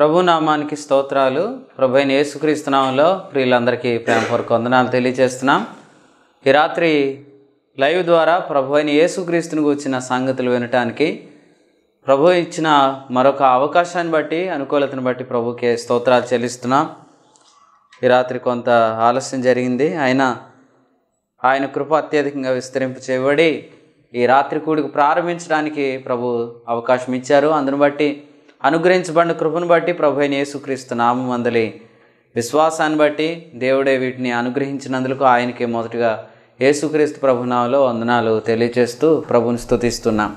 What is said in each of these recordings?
ప్రభునామానికి స్తోత్రాలు ప్రభు అయిన యేసుక్రీస్తునామంలో ప్రియులందరికీ ప్రేమపూర్వక వందనాలు తెలియజేస్తున్నాం ఈ రాత్రి లైవ్ ద్వారా ప్రభు అయిన యేసుక్రీస్తుని కూర్చిన సంగతులు వినటానికి ప్రభు ఇచ్చిన మరొక అవకాశాన్ని బట్టి అనుకూలతను బట్టి ప్రభుకి స్తోత్రాలు చెల్లిస్తున్నాం ఈ రాత్రి కొంత ఆలస్యం జరిగింది ఆయన ఆయన కృప అత్యధికంగా విస్తరింపు చేయబడి ఈ రాత్రి కూడికి ప్రారంభించడానికి ప్రభు అవకాశం ఇచ్చారు అందును బట్టి అనుగ్రహించబడిన కృపను బట్టి ప్రభు అయిన యేసుక్రీస్తు నామం అందలి విశ్వాసాన్ని బట్టి దేవుడే వీటిని అనుగ్రహించినందుకు ఆయనకే మొదటగా యేసుక్రీస్తు ప్రభునామలో వందనాలు తెలియచేస్తూ ప్రభుని స్థుతిస్తున్నాం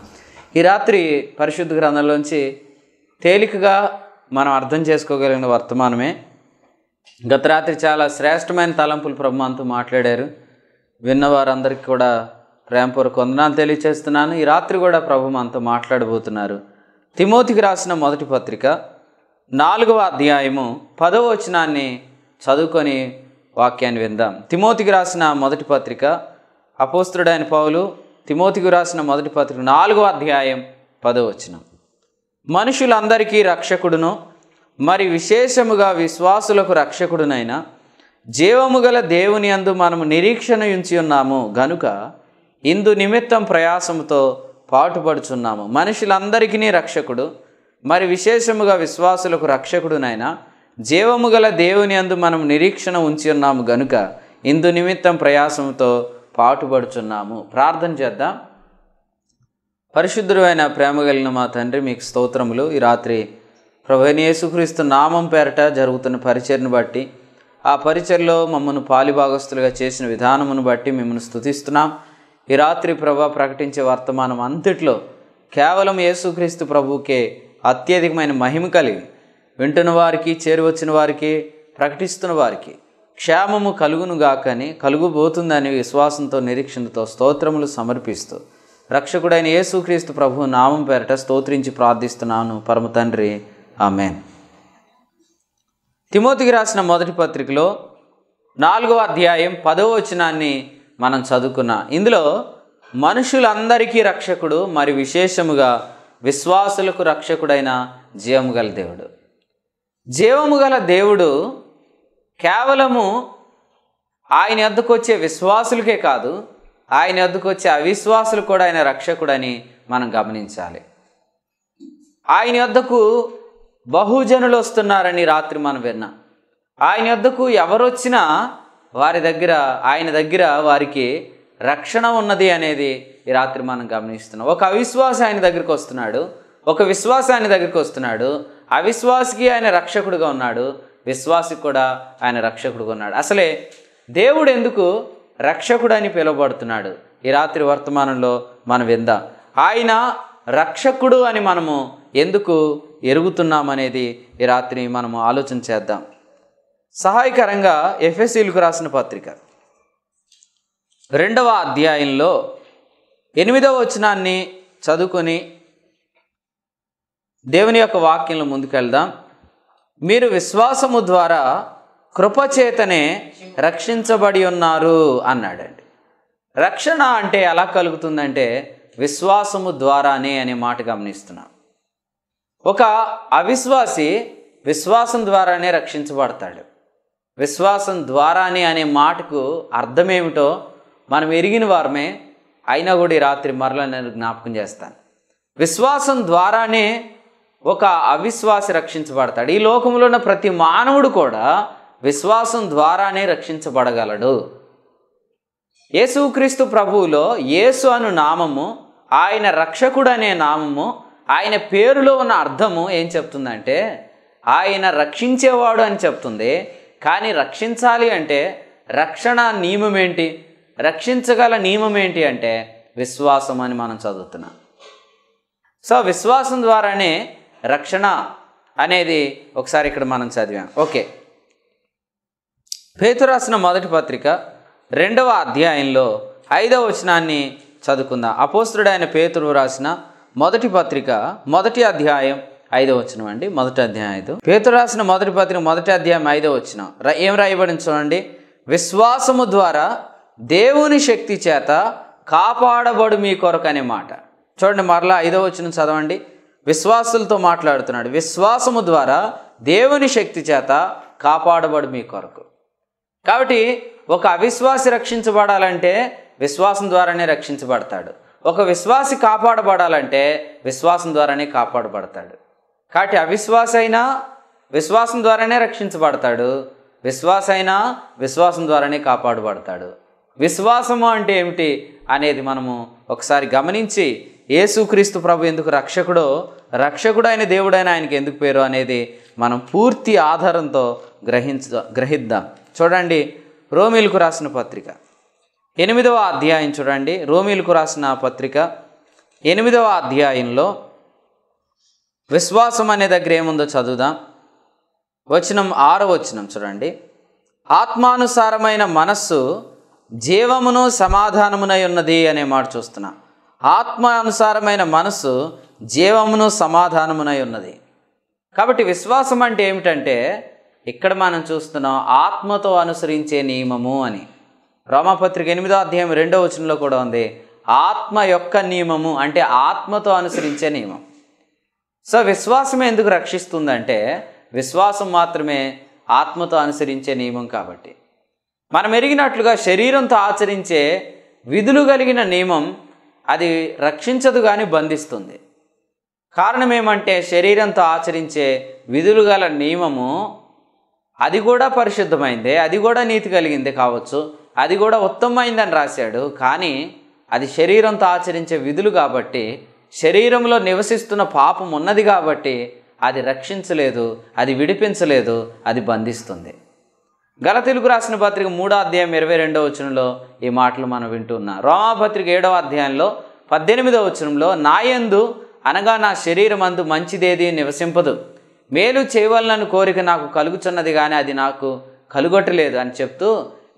ఈ రాత్రి పరిశుద్ధ గ్రంథంలోంచి తేలికగా మనం అర్థం చేసుకోగలిగిన వర్తమానమే గత రాత్రి చాలా శ్రేష్టమైన తలంపులు ప్రభు అంతా మాట్లాడారు విన్నవారందరికీ కూడా ప్రేమపూర్వక వందనాలు తెలియచేస్తున్నాను ఈ రాత్రి కూడా ప్రభు మనతో మాట్లాడబోతున్నారు తిమోతికి రాసిన మొదటి పత్రిక నాలుగవ అధ్యాయము పదవ వచనాన్ని చదువుకొని వాక్యాన్ని విందాం తిమోతికి రాసిన మొదటి పత్రిక అపోస్తుడైన పౌలు తిమోతికి రాసిన మొదటి పత్రిక నాలుగవ అధ్యాయం పదవచనం మనుషులందరికీ రక్షకుడును మరి విశేషముగా విశ్వాసులకు రక్షకుడునైనా జీవము గల దేవుని అందు మనము నిరీక్షణ ఉంచి ఉన్నాము గనుక ఇందు నిమిత్తం ప్రయాసముతో పాటుపడుచున్నాము మనుషులందరికీ రక్షకుడు మరి విశేషముగా విశ్వాసులకు రక్షకుడునైనా జీవము గల దేవుని అందు మనం నిరీక్షణ ఉంచి ఉన్నాము గనుక ఇందు నిమిత్తం ప్రయాసంతో పాటుపడుచున్నాము ప్రార్థన చేద్దాం పరిశుద్ధుడైన ప్రేమ కలిగిన మా తండ్రి మీకు స్తోత్రములు ఈ రాత్రి ప్రభుని యేసుక్రీస్తు నామం పేరట జరుగుతున్న పరిచర్ను బట్టి ఆ పరిచర్లో మమ్మల్ని పాలిభాగస్తులుగా చేసిన విధానమును బట్టి మిమ్మల్ని స్థుతిస్తున్నాం ఈ రాత్రి ప్రభ ప్రకటించే వర్తమానం అంతట్లో కేవలం యేసుక్రీస్తు ప్రభుకే అత్యధికమైన మహిమ కలిగి వింటున్న వారికి చేరువచ్చిన వారికి ప్రకటిస్తున్న వారికి క్షేమము కలుగునుగాకని కలుగుబోతుందని విశ్వాసంతో నిరీక్షణతో స్తోత్రములు సమర్పిస్తూ రక్షకుడైన యేసుక్రీస్తు ప్రభు నామం పేరట స్తోత్రించి ప్రార్థిస్తున్నాను పరమ తండ్రి ఆమెన్ తిమోతికి రాసిన మొదటి పత్రికలో నాలుగవ అధ్యాయం పదవ వచనాన్ని మనం చదువుకున్న ఇందులో మనుషులందరికీ రక్షకుడు మరి విశేషముగా విశ్వాసులకు రక్షకుడైన జీవము గల దేవుడు జీవము గల దేవుడు కేవలము ఆయన ఎద్దుకు వచ్చే విశ్వాసులకే కాదు ఆయన ఎద్దుకు వచ్చే అవిశ్వాసులు కూడా ఆయన రక్షకుడని మనం గమనించాలి ఆయన వద్దకు బహుజనులు వస్తున్నారని రాత్రి మనం విన్నాం ఆయన ఎవరు ఎవరొచ్చినా వారి దగ్గర ఆయన దగ్గర వారికి రక్షణ ఉన్నది అనేది ఈ రాత్రి మనం గమనిస్తున్నాం ఒక అవిశ్వాస ఆయన దగ్గరికి వస్తున్నాడు ఒక విశ్వాసాన్ని ఆయన దగ్గరికి వస్తున్నాడు అవిశ్వాసికి ఆయన రక్షకుడుగా ఉన్నాడు విశ్వాసికి కూడా ఆయన రక్షకుడుగా ఉన్నాడు అసలే దేవుడు ఎందుకు రక్షకుడు అని పిలువబడుతున్నాడు ఈ రాత్రి వర్తమానంలో మనం విందాం ఆయన రక్షకుడు అని మనము ఎందుకు ఎరుగుతున్నామనేది ఈ రాత్రి మనము ఆలోచన చేద్దాం సహాయకరంగా ఎఫ్ఎస్సీలకు రాసిన పత్రిక రెండవ అధ్యాయంలో ఎనిమిదవ వచనాన్ని చదువుకొని దేవుని యొక్క వాక్యంలో ముందుకెళ్దాం మీరు విశ్వాసము ద్వారా కృపచేతనే రక్షించబడి ఉన్నారు అన్నాడండి రక్షణ అంటే ఎలా కలుగుతుందంటే విశ్వాసము ద్వారానే అనే మాట గమనిస్తున్నాం ఒక అవిశ్వాసి విశ్వాసం ద్వారానే రక్షించబడతాడు విశ్వాసం ద్వారానే అనే మాటకు అర్థమేమిటో మనం ఎరిగిన వారమే అయినా కూడా ఈ రాత్రి మరలా నేను జ్ఞాపకం చేస్తాను విశ్వాసం ద్వారానే ఒక అవిశ్వాసి రక్షించబడతాడు ఈ లోకంలో ఉన్న ప్రతి మానవుడు కూడా విశ్వాసం ద్వారానే రక్షించబడగలడు యేసుక్రీస్తు ప్రభువులో యేసు అను నామము ఆయన రక్షకుడు అనే నామము ఆయన పేరులో ఉన్న అర్థము ఏం చెప్తుందంటే ఆయన రక్షించేవాడు అని చెప్తుంది కానీ రక్షించాలి అంటే రక్షణ నియమం ఏంటి రక్షించగల నియమం ఏంటి అంటే విశ్వాసం అని మనం చదువుతున్నాం సో విశ్వాసం ద్వారానే రక్షణ అనేది ఒకసారి ఇక్కడ మనం చదివాం ఓకే పేతురాసిన మొదటి పత్రిక రెండవ అధ్యాయంలో ఐదవ వచనాన్ని చదువుకుందాం అపోస్తుడైన పేతురు రాసిన మొదటి పత్రిక మొదటి అధ్యాయం ఐదో వచ్చిన అండి మొదటి అధ్యాయం ఐదు పేతురు రాసిన మొదటి పత్రిక మొదటి అధ్యాయం ఐదో వచ్చిన ఏం రాయబడింది చూడండి విశ్వాసము ద్వారా దేవుని శక్తి చేత కాపాడబడు మీ కొరకు అనే మాట చూడండి మరలా ఐదో వచ్చిన చదవండి విశ్వాసులతో మాట్లాడుతున్నాడు విశ్వాసము ద్వారా దేవుని శక్తి చేత కాపాడబడు మీ కొరకు కాబట్టి ఒక అవిశ్వాసి రక్షించబడాలంటే విశ్వాసం ద్వారానే రక్షించబడతాడు ఒక విశ్వాసి కాపాడబడాలంటే విశ్వాసం ద్వారానే కాపాడబడతాడు కాబట్టి అవిశ్వాస అయినా విశ్వాసం ద్వారానే రక్షించబడతాడు విశ్వాస అయినా విశ్వాసం ద్వారానే కాపాడుబడతాడు విశ్వాసము అంటే ఏమిటి అనేది మనము ఒకసారి గమనించి ఏసుక్రీస్తు ప్రభు ఎందుకు రక్షకుడో రక్షకుడు అయిన దేవుడైన ఆయనకి ఎందుకు పేరు అనేది మనం పూర్తి ఆధారంతో గ్రహించ గ్రహిద్దాం చూడండి రోమిలకు రాసిన పత్రిక ఎనిమిదవ అధ్యాయం చూడండి రోమిలకు రాసిన పత్రిక ఎనిమిదవ అధ్యాయంలో విశ్వాసం అనే దగ్గర ఏముందో చదువుదాం వచనం ఆరో వచనం చూడండి ఆత్మానుసారమైన మనస్సు జీవమును సమాధానమునై ఉన్నది అనే మాట చూస్తున్నా ఆత్మానుసారమైన మనస్సు జీవమును సమాధానమునై ఉన్నది కాబట్టి విశ్వాసం అంటే ఏమిటంటే ఇక్కడ మనం చూస్తున్నాం ఆత్మతో అనుసరించే నియమము అని రోమపత్రిక ఎనిమిదో అధ్యాయం రెండో వచనంలో కూడా ఉంది ఆత్మ యొక్క నియమము అంటే ఆత్మతో అనుసరించే నియమం సో విశ్వాసమే ఎందుకు రక్షిస్తుందంటే విశ్వాసం మాత్రమే ఆత్మతో అనుసరించే నియమం కాబట్టి మనం ఎరిగినట్లుగా శరీరంతో ఆచరించే విధులు కలిగిన నియమం అది రక్షించదు కానీ బంధిస్తుంది కారణం ఏమంటే శరీరంతో ఆచరించే విధులు గల నియమము అది కూడా పరిశుద్ధమైంది అది కూడా నీతి కలిగింది కావచ్చు అది కూడా ఉత్తమమైందని రాశాడు కానీ అది శరీరంతో ఆచరించే విధులు కాబట్టి శరీరంలో నివసిస్తున్న పాపం ఉన్నది కాబట్టి అది రక్షించలేదు అది విడిపించలేదు అది బంధిస్తుంది గల తెలుగు రాసిన పత్రిక మూడో అధ్యాయం ఇరవై రెండవ వచనంలో ఈ మాటలు మనం వింటున్నాం రోమాపత్రిక ఏడవ అధ్యాయంలో పద్దెనిమిదవ వచనంలో నాయందు అనగా నా శరీరం అందు మంచిదేది నివసింపదు మేలు చేయవలనని కోరిక నాకు కలుగుచున్నది కానీ అది నాకు కలుగొట్టలేదు అని చెప్తూ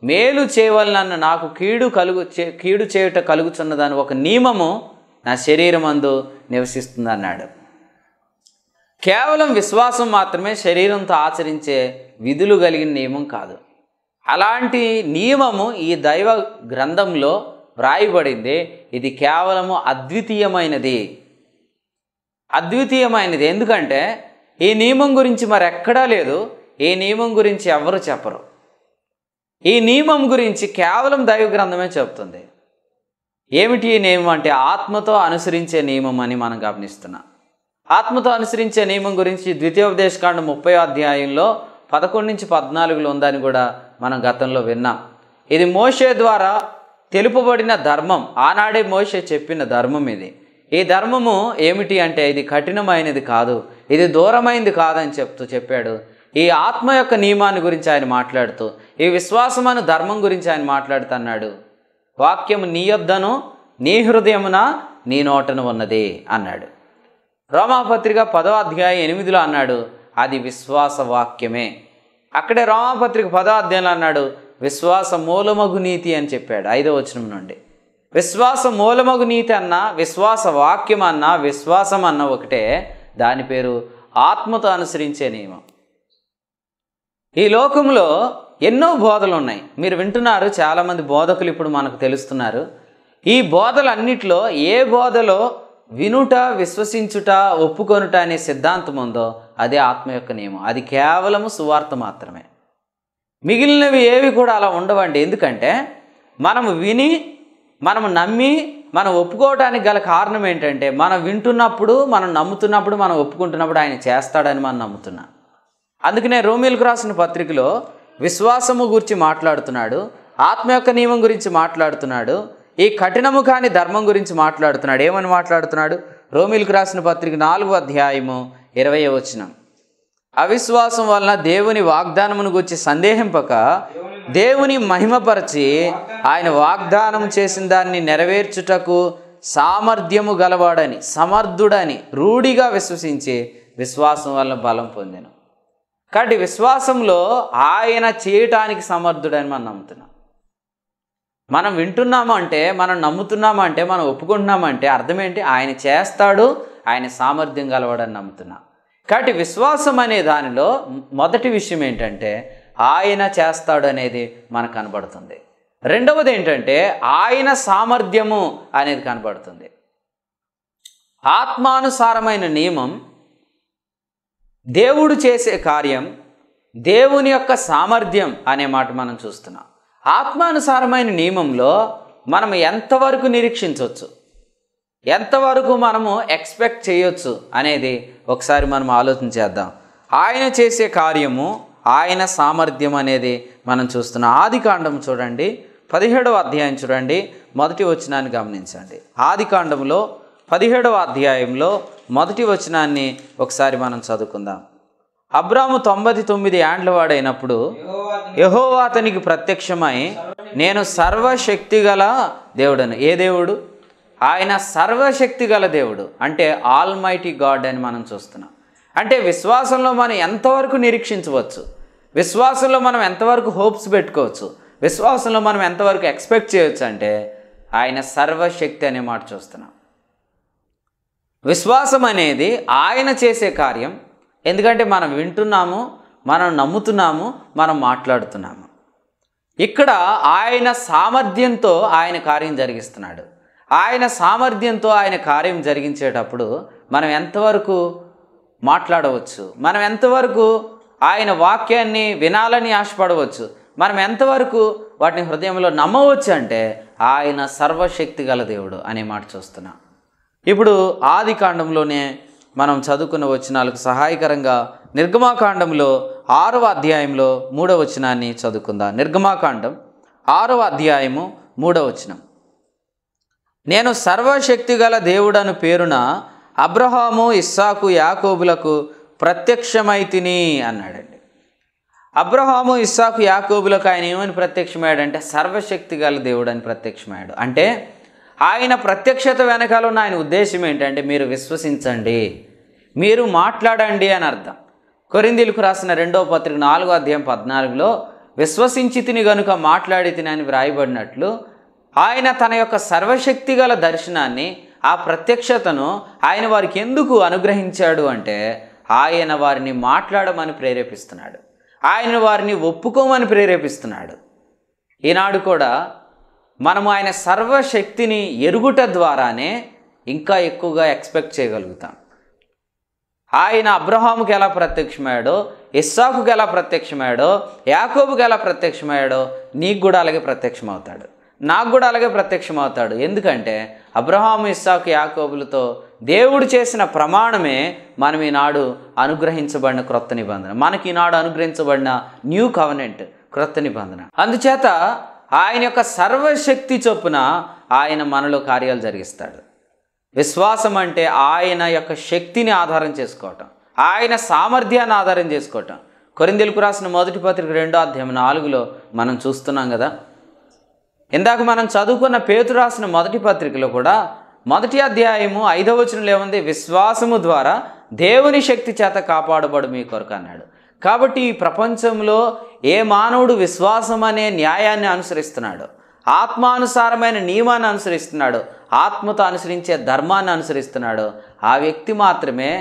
మేలు చేయవలనన్న నాకు కీడు కలుగు చే కీడు చేయుట కలుగుచున్నదని ఒక నియమము నా శరీరమందు అన్నాడు కేవలం విశ్వాసం మాత్రమే శరీరంతో ఆచరించే విధులు కలిగిన నియమం కాదు అలాంటి నియమము ఈ దైవ గ్రంథంలో వ్రాయబడింది ఇది కేవలము అద్వితీయమైనది అద్వితీయమైనది ఎందుకంటే ఈ నియమం గురించి మరెక్కడా లేదు ఈ నియమం గురించి ఎవరు చెప్పరు ఈ నియమం గురించి కేవలం దైవ గ్రంథమే చెబుతుంది ఏమిటి ఈ నియమం అంటే ఆత్మతో అనుసరించే నియమం అని మనం గమనిస్తున్నాం ఆత్మతో అనుసరించే నియమం గురించి ద్వితీయోపదేశకాండ ముప్పై అధ్యాయంలో పదకొండు నుంచి పద్నాలుగులో ఉందని కూడా మనం గతంలో విన్నాం ఇది మోషే ద్వారా తెలుపబడిన ధర్మం ఆనాడే మోషే చెప్పిన ధర్మం ఇది ఈ ధర్మము ఏమిటి అంటే ఇది కఠినమైనది కాదు ఇది దూరమైనది కాదని చెప్తూ చెప్పాడు ఈ ఆత్మ యొక్క నియమాన్ని గురించి ఆయన మాట్లాడుతూ ఈ విశ్వాసమైన ధర్మం గురించి ఆయన మాట్లాడుతున్నాడు వాక్యము నీ యొద్దను నీ హృదయమున నీ నోటను ఉన్నది అన్నాడు రోమాపత్రిక పదో అధ్యాయ ఎనిమిదిలో అన్నాడు అది విశ్వాస వాక్యమే అక్కడే రోమాపత్రిక పదో అధ్యాయంలో అన్నాడు విశ్వాస మూలమగు నీతి అని చెప్పాడు ఐదో వచనం నుండి విశ్వాస మూలమగు నీతి అన్న విశ్వాస వాక్యం అన్న విశ్వాసం అన్న ఒకటే దాని పేరు ఆత్మతో అనుసరించే నియమం ఈ లోకంలో ఎన్నో బోధలు ఉన్నాయి మీరు వింటున్నారు చాలామంది బోధకులు ఇప్పుడు మనకు తెలుస్తున్నారు ఈ బోధలన్నిటిలో ఏ బోధలో వినుట విశ్వసించుట ఒప్పుకొనుట అనే సిద్ధాంతం ఉందో అదే ఆత్మ యొక్క నియమం అది కేవలము సువార్త మాత్రమే మిగిలినవి ఏవి కూడా అలా ఉండవండి ఎందుకంటే మనం విని మనం నమ్మి మనం ఒప్పుకోవడానికి గల కారణం ఏంటంటే మనం వింటున్నప్పుడు మనం నమ్ముతున్నప్పుడు మనం ఒప్పుకుంటున్నప్పుడు ఆయన చేస్తాడని మనం నమ్ముతున్నాం అందుకనే రోమిల్కు రాసిన పత్రికలో విశ్వాసము గురించి మాట్లాడుతున్నాడు ఆత్మ యొక్క నియమం గురించి మాట్లాడుతున్నాడు ఈ కఠినము కాని ధర్మం గురించి మాట్లాడుతున్నాడు ఏమని మాట్లాడుతున్నాడు రోమిల్కు రాసిన పత్రిక నాలుగు అధ్యాయము ఇరవై వచ్చిన అవిశ్వాసం వలన దేవుని వాగ్దానమును గురించి సందేహింపక దేవుని మహిమపరచి ఆయన వాగ్దానం చేసిన దాన్ని నెరవేర్చుటకు సామర్థ్యము గలవాడని సమర్థుడని రూఢిగా విశ్వసించి విశ్వాసం వలన బలం పొందాను కాబట్టి విశ్వాసంలో ఆయన చేయటానికి సమర్థుడని మనం నమ్ముతున్నాం మనం వింటున్నాము అంటే మనం నమ్ముతున్నాము అంటే మనం ఒప్పుకుంటున్నాము అంటే అర్థం ఏంటి ఆయన చేస్తాడు ఆయన సామర్థ్యం గలవాడని నమ్ముతున్నాం కాబట్టి విశ్వాసం అనే దానిలో మొదటి విషయం ఏంటంటే ఆయన చేస్తాడు అనేది మనకు కనబడుతుంది రెండవది ఏంటంటే ఆయన సామర్థ్యము అనేది కనబడుతుంది ఆత్మానుసారమైన నియమం దేవుడు చేసే కార్యం దేవుని యొక్క సామర్థ్యం అనే మాట మనం చూస్తున్నాం ఆత్మానుసారమైన నియమంలో మనం ఎంతవరకు నిరీక్షించవచ్చు ఎంతవరకు మనము ఎక్స్పెక్ట్ చేయొచ్చు అనేది ఒకసారి మనం ఆలోచన చేద్దాం ఆయన చేసే కార్యము ఆయన సామర్థ్యం అనేది మనం చూస్తున్నాం ఆది కాండం చూడండి పదిహేడవ అధ్యాయం చూడండి మొదటి వచనాన్ని గమనించండి ఆది కాండంలో పదిహేడవ అధ్యాయంలో మొదటి వచనాన్ని ఒకసారి మనం చదువుకుందాం అబ్రాము తొంభై తొమ్మిది ఏండ్ల వాడైనప్పుడు యహోవా అతనికి ప్రత్యక్షమై నేను సర్వశక్తి గల దేవుడను ఏ దేవుడు ఆయన సర్వశక్తి గల దేవుడు అంటే ఆల్మైటీ గాడ్ అని మనం చూస్తున్నాం అంటే విశ్వాసంలో మనం ఎంతవరకు నిరీక్షించవచ్చు విశ్వాసంలో మనం ఎంతవరకు హోప్స్ పెట్టుకోవచ్చు విశ్వాసంలో మనం ఎంతవరకు ఎక్స్పెక్ట్ చేయవచ్చు అంటే ఆయన సర్వశక్తి అనే మాట చూస్తున్నాం విశ్వాసం అనేది ఆయన చేసే కార్యం ఎందుకంటే మనం వింటున్నాము మనం నమ్ముతున్నాము మనం మాట్లాడుతున్నాము ఇక్కడ ఆయన సామర్థ్యంతో ఆయన కార్యం జరిగిస్తున్నాడు ఆయన సామర్థ్యంతో ఆయన కార్యం జరిగించేటప్పుడు మనం ఎంతవరకు మాట్లాడవచ్చు మనం ఎంతవరకు ఆయన వాక్యాన్ని వినాలని ఆశపడవచ్చు మనం ఎంతవరకు వాటిని హృదయంలో నమ్మవచ్చు అంటే ఆయన సర్వశక్తి గల దేవుడు అనే మాట చూస్తున్నాం ఇప్పుడు ఆది కాండంలోనే మనం చదువుకున్న వచనాలకు సహాయకరంగా నిర్గమాకాండంలో ఆరవ అధ్యాయంలో మూడవ వచనాన్ని చదువుకుందాం నిర్గమాకాండం ఆరవ అధ్యాయము మూడవ వచనం నేను సర్వశక్తిగల దేవుడను పేరున అబ్రహాము ఇస్సాకు యాకోబులకు ప్రత్యక్షమై తిని అన్నాడండి అబ్రహాము ఇస్సాకు యాకోబులకు ఆయన ఏమని ప్రత్యక్షమయ్యాడంటే సర్వశక్తిగల దేవుడని ప్రత్యక్షమయ్యాడు అంటే ఆయన ప్రత్యక్షత వెనకాల ఉన్న ఆయన ఉద్దేశం ఏంటంటే మీరు విశ్వసించండి మీరు మాట్లాడండి అని అర్థం కొరిందీలకు రాసిన రెండో పత్రిక నాలుగో అధ్యాయం పద్నాలుగులో తిని గనుక మాట్లాడి అని వ్రాయబడినట్లు ఆయన తన యొక్క సర్వశక్తి గల దర్శనాన్ని ఆ ప్రత్యక్షతను ఆయన వారికి ఎందుకు అనుగ్రహించాడు అంటే ఆయన వారిని మాట్లాడమని ప్రేరేపిస్తున్నాడు ఆయన వారిని ఒప్పుకోమని ప్రేరేపిస్తున్నాడు ఈనాడు కూడా మనము ఆయన సర్వశక్తిని ఎరుగుట ద్వారానే ఇంకా ఎక్కువగా ఎక్స్పెక్ట్ చేయగలుగుతాం ఆయన అబ్రహాముకి ఎలా ప్రత్యక్షమయ్యాడో ఇస్సాకు ఎలా ప్రత్యక్షమయ్యాడో యాకోబుకి ఎలా ప్రత్యక్షమయ్యాడో నీకు కూడా అలాగే ప్రత్యక్షమవుతాడు నాకు కూడా అలాగే ప్రత్యక్షమవుతాడు ఎందుకంటే అబ్రహాము ఇస్సాకు యాకోబులతో దేవుడు చేసిన ప్రమాణమే మనం ఈనాడు అనుగ్రహించబడిన క్రొత్త నిబంధన మనకి ఈనాడు అనుగ్రహించబడిన న్యూ కవనెంట్ క్రొత్త నిబంధన అందుచేత ఆయన యొక్క సర్వశక్తి చొప్పున ఆయన మనలో కార్యాలు జరిగిస్తాడు విశ్వాసం అంటే ఆయన యొక్క శక్తిని ఆధారం చేసుకోవటం ఆయన సామర్థ్యాన్ని ఆధారం చేసుకోవటం కొరిందెలుకు రాసిన మొదటి పత్రిక రెండో అధ్యాయం నాలుగులో మనం చూస్తున్నాం కదా ఇందాక మనం చదువుకున్న పేతు రాసిన మొదటి పత్రికలో కూడా మొదటి అధ్యాయము ఐదవ వచనంలో ఏముంది విశ్వాసము ద్వారా దేవుని శక్తి చేత కాపాడబడు మీ కొరకు అన్నాడు కాబట్టి ఈ ప్రపంచంలో ఏ మానవుడు విశ్వాసం అనే న్యాయాన్ని అనుసరిస్తున్నాడు ఆత్మానుసారమైన నియమాన్ని అనుసరిస్తున్నాడు ఆత్మతో అనుసరించే ధర్మాన్ని అనుసరిస్తున్నాడు ఆ వ్యక్తి మాత్రమే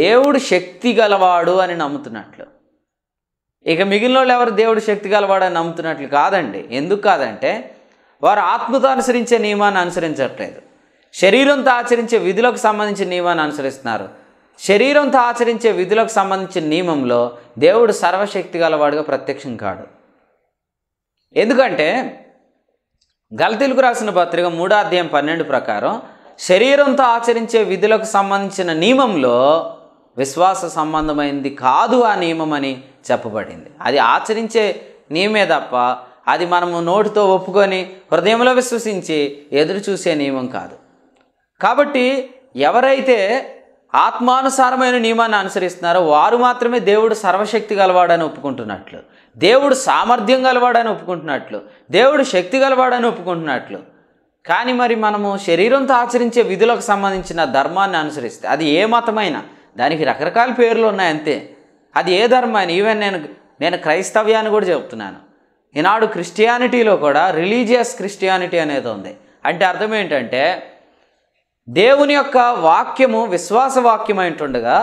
దేవుడు శక్తి గలవాడు అని నమ్ముతున్నట్లు ఇక మిగిలిన వాళ్ళు ఎవరు దేవుడు శక్తి గలవాడు అని నమ్ముతున్నట్లు కాదండి ఎందుకు కాదంటే వారు ఆత్మతో అనుసరించే నియమాన్ని అనుసరించట్లేదు శరీరంతో ఆచరించే విధులకు సంబంధించిన నియమాన్ని అనుసరిస్తున్నారు శరీరంతో ఆచరించే విధులకు సంబంధించిన నియమంలో దేవుడు సర్వశక్తి గలవాడుగా ప్రత్యక్షం కాడు ఎందుకంటే గలతీలకు రాసిన పత్రిక మూడో అధ్యాయం పన్నెండు ప్రకారం శరీరంతో ఆచరించే విధులకు సంబంధించిన నియమంలో విశ్వాస సంబంధమైంది కాదు ఆ నియమం అని చెప్పబడింది అది ఆచరించే నియమే తప్ప అది మనము నోటితో ఒప్పుకొని హృదయంలో విశ్వసించి ఎదురు చూసే నియమం కాదు కాబట్టి ఎవరైతే ఆత్మానుసారమైన నియమాన్ని అనుసరిస్తున్నారు వారు మాత్రమే దేవుడు సర్వశక్తి గలవాడని ఒప్పుకుంటున్నట్లు దేవుడు సామర్థ్యం గలవాడని ఒప్పుకుంటున్నట్లు దేవుడు శక్తి గలవాడని ఒప్పుకుంటున్నట్లు కానీ మరి మనము శరీరంతో ఆచరించే విధులకు సంబంధించిన ధర్మాన్ని అనుసరిస్తే అది ఏ మతమైనా దానికి రకరకాల పేర్లు ఉన్నాయంతే అది ఏ ధర్మమైన ఈవెన్ నేను నేను క్రైస్తవ్యాన్ని కూడా చెబుతున్నాను ఈనాడు క్రిస్టియానిటీలో కూడా రిలీజియస్ క్రిస్టియానిటీ అనేది ఉంది అంటే అర్థం ఏంటంటే దేవుని యొక్క వాక్యము విశ్వాసవాక్యం ఉంటుండగా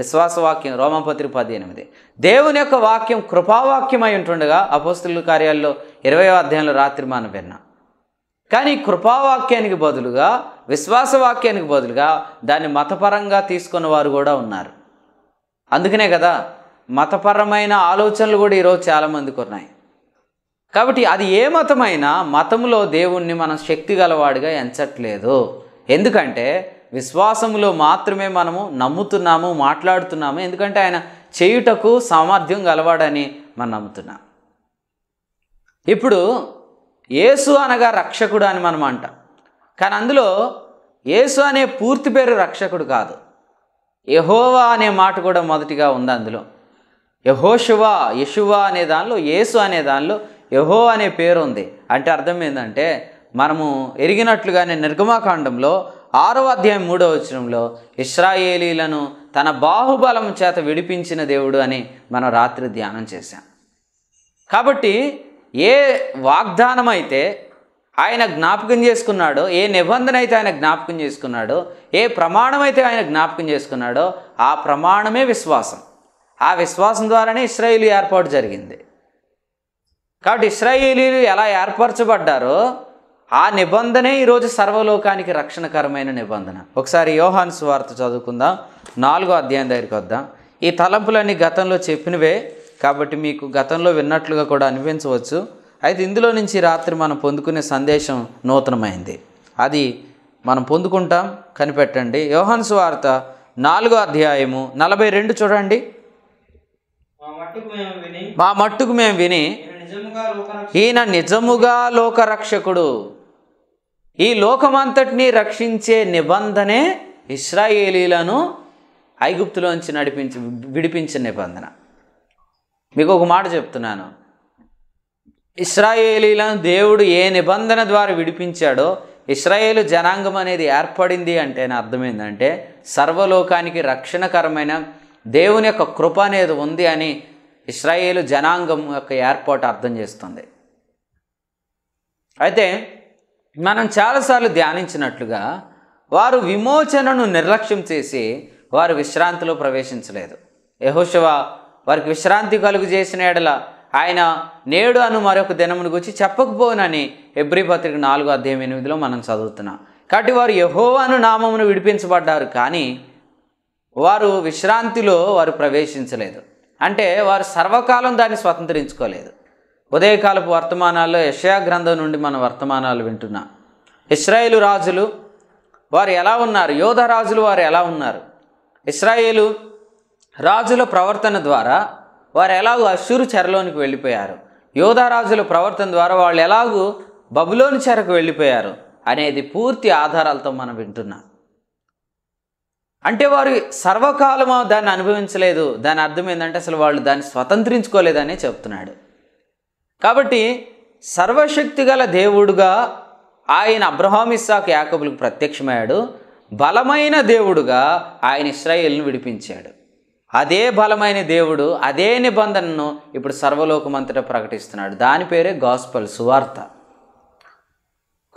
విశ్వాసవాక్యం రోమపత్రి ఎనిమిది దేవుని యొక్క వాక్యం కృపావాక్యం ఉంటుండగా అపోస్తుల కార్యాల్లో ఇరవై అధ్యాయంలో రాత్రి మనం విన్నాం కానీ కృపావాక్యానికి బదులుగా విశ్వాసవాక్యానికి బదులుగా దాన్ని మతపరంగా తీసుకున్న వారు కూడా ఉన్నారు అందుకనే కదా మతపరమైన ఆలోచనలు కూడా ఈరోజు చాలామందికి ఉన్నాయి కాబట్టి అది ఏ మతమైనా మతంలో దేవుణ్ణి మనం శక్తి గలవాడిగా ఎంచట్లేదు ఎందుకంటే విశ్వాసములో మాత్రమే మనము నమ్ముతున్నాము మాట్లాడుతున్నాము ఎందుకంటే ఆయన చేయుటకు సామర్థ్యం గలవాడని మనం నమ్ముతున్నాం ఇప్పుడు యేసు అనగా రక్షకుడు అని మనం అంటాం కానీ అందులో యేసు అనే పూర్తి పేరు రక్షకుడు కాదు యహోవా అనే మాట కూడా మొదటిగా ఉంది అందులో యహోశువా యశువా అనే దానిలో యేసు అనే దానిలో యహో అనే పేరు ఉంది అంటే అర్థం ఏంటంటే మనము ఎరిగినట్లుగానే నిర్గమాకాండంలో ఆరో అధ్యాయం మూడో వచనంలో ఇస్రాయేలీలను తన బాహుబలం చేత విడిపించిన దేవుడు అని మనం రాత్రి ధ్యానం చేశాం కాబట్టి ఏ వాగ్దానం అయితే ఆయన జ్ఞాపకం చేసుకున్నాడో ఏ నిబంధన అయితే ఆయన జ్ఞాపకం చేసుకున్నాడో ఏ ప్రమాణం అయితే ఆయన జ్ఞాపకం చేసుకున్నాడో ఆ ప్రమాణమే విశ్వాసం ఆ విశ్వాసం ద్వారానే ఇస్రాయేలీ ఏర్పాటు జరిగింది కాబట్టి ఇస్రాయేలీలు ఎలా ఏర్పరచబడ్డారో ఆ నిబంధనే ఈరోజు సర్వలోకానికి రక్షణకరమైన నిబంధన ఒకసారి యోహాన్ స్వార్త చదువుకుందాం నాలుగో అధ్యాయం దగ్గరికి వద్దాం ఈ తలంపులన్నీ గతంలో చెప్పినవే కాబట్టి మీకు గతంలో విన్నట్లుగా కూడా అనిపించవచ్చు అయితే ఇందులో నుంచి రాత్రి మనం పొందుకునే సందేశం నూతనమైంది అది మనం పొందుకుంటాం కనిపెట్టండి యోహన్ సువార్త నాలుగో అధ్యాయము నలభై రెండు చూడండి మా మట్టుకు మేము విని ఈయన నిజముగా లోకరక్షకుడు ఈ లోకమంతటిని రక్షించే నిబంధనే ఇస్రాయేలీలను ఐగుప్తులోంచి నడిపించి విడిపించిన నిబంధన మీకు ఒక మాట చెప్తున్నాను ఇస్రాయేలీలను దేవుడు ఏ నిబంధన ద్వారా విడిపించాడో ఇస్రాయేలు జనాంగం అనేది ఏర్పడింది అంటే నా అర్థమైందంటే సర్వలోకానికి రక్షణకరమైన దేవుని యొక్క కృప అనేది ఉంది అని ఇస్రాయేలు జనాంగం యొక్క ఏర్పాటు అర్థం చేస్తుంది అయితే మనం చాలాసార్లు ధ్యానించినట్లుగా వారు విమోచనను నిర్లక్ష్యం చేసి వారు విశ్రాంతిలో ప్రవేశించలేదు యహోశవ వారికి విశ్రాంతి కలుగు చేసిన ఎడల ఆయన నేడు అను మరొక దినమును గురించి చెప్పకపోనని ఎబ్రి పత్రిక నాలుగో అధ్యాయం ఎనిమిదిలో మనం చదువుతున్నాం కాబట్టి వారు యహోవాను నామమును విడిపించబడ్డారు కానీ వారు విశ్రాంతిలో వారు ప్రవేశించలేదు అంటే వారు సర్వకాలం దాన్ని స్వతంత్రించుకోలేదు ఉదయకాలపు వర్తమానాల్లో యషయా గ్రంథం నుండి మన వర్తమానాలు వింటున్నాం ఇస్రాయేలు రాజులు వారు ఎలా ఉన్నారు యోధ రాజులు వారు ఎలా ఉన్నారు ఇస్రాయేలు రాజుల ప్రవర్తన ద్వారా వారు ఎలాగూ అశూరు చెరలోనికి వెళ్ళిపోయారు యోధారాజుల ప్రవర్తన ద్వారా వాళ్ళు ఎలాగూ బబులోని చెరకు వెళ్ళిపోయారు అనేది పూర్తి ఆధారాలతో మనం వింటున్నాం అంటే వారు సర్వకాలము దాన్ని అనుభవించలేదు దాని అర్థం ఏంటంటే అసలు వాళ్ళు దాన్ని స్వతంత్రించుకోలేదనే చెప్తున్నాడు కాబట్టి సర్వశక్తిగల దేవుడుగా ఆయన అబ్రహాం ఇస్సాక్ యాకబులకు ప్రత్యక్షమయ్యాడు బలమైన దేవుడుగా ఆయన ఇస్రాయేల్ను విడిపించాడు అదే బలమైన దేవుడు అదే నిబంధనను ఇప్పుడు సర్వలోకమంతటా ప్రకటిస్తున్నాడు దాని పేరే గాస్పల్ సువార్త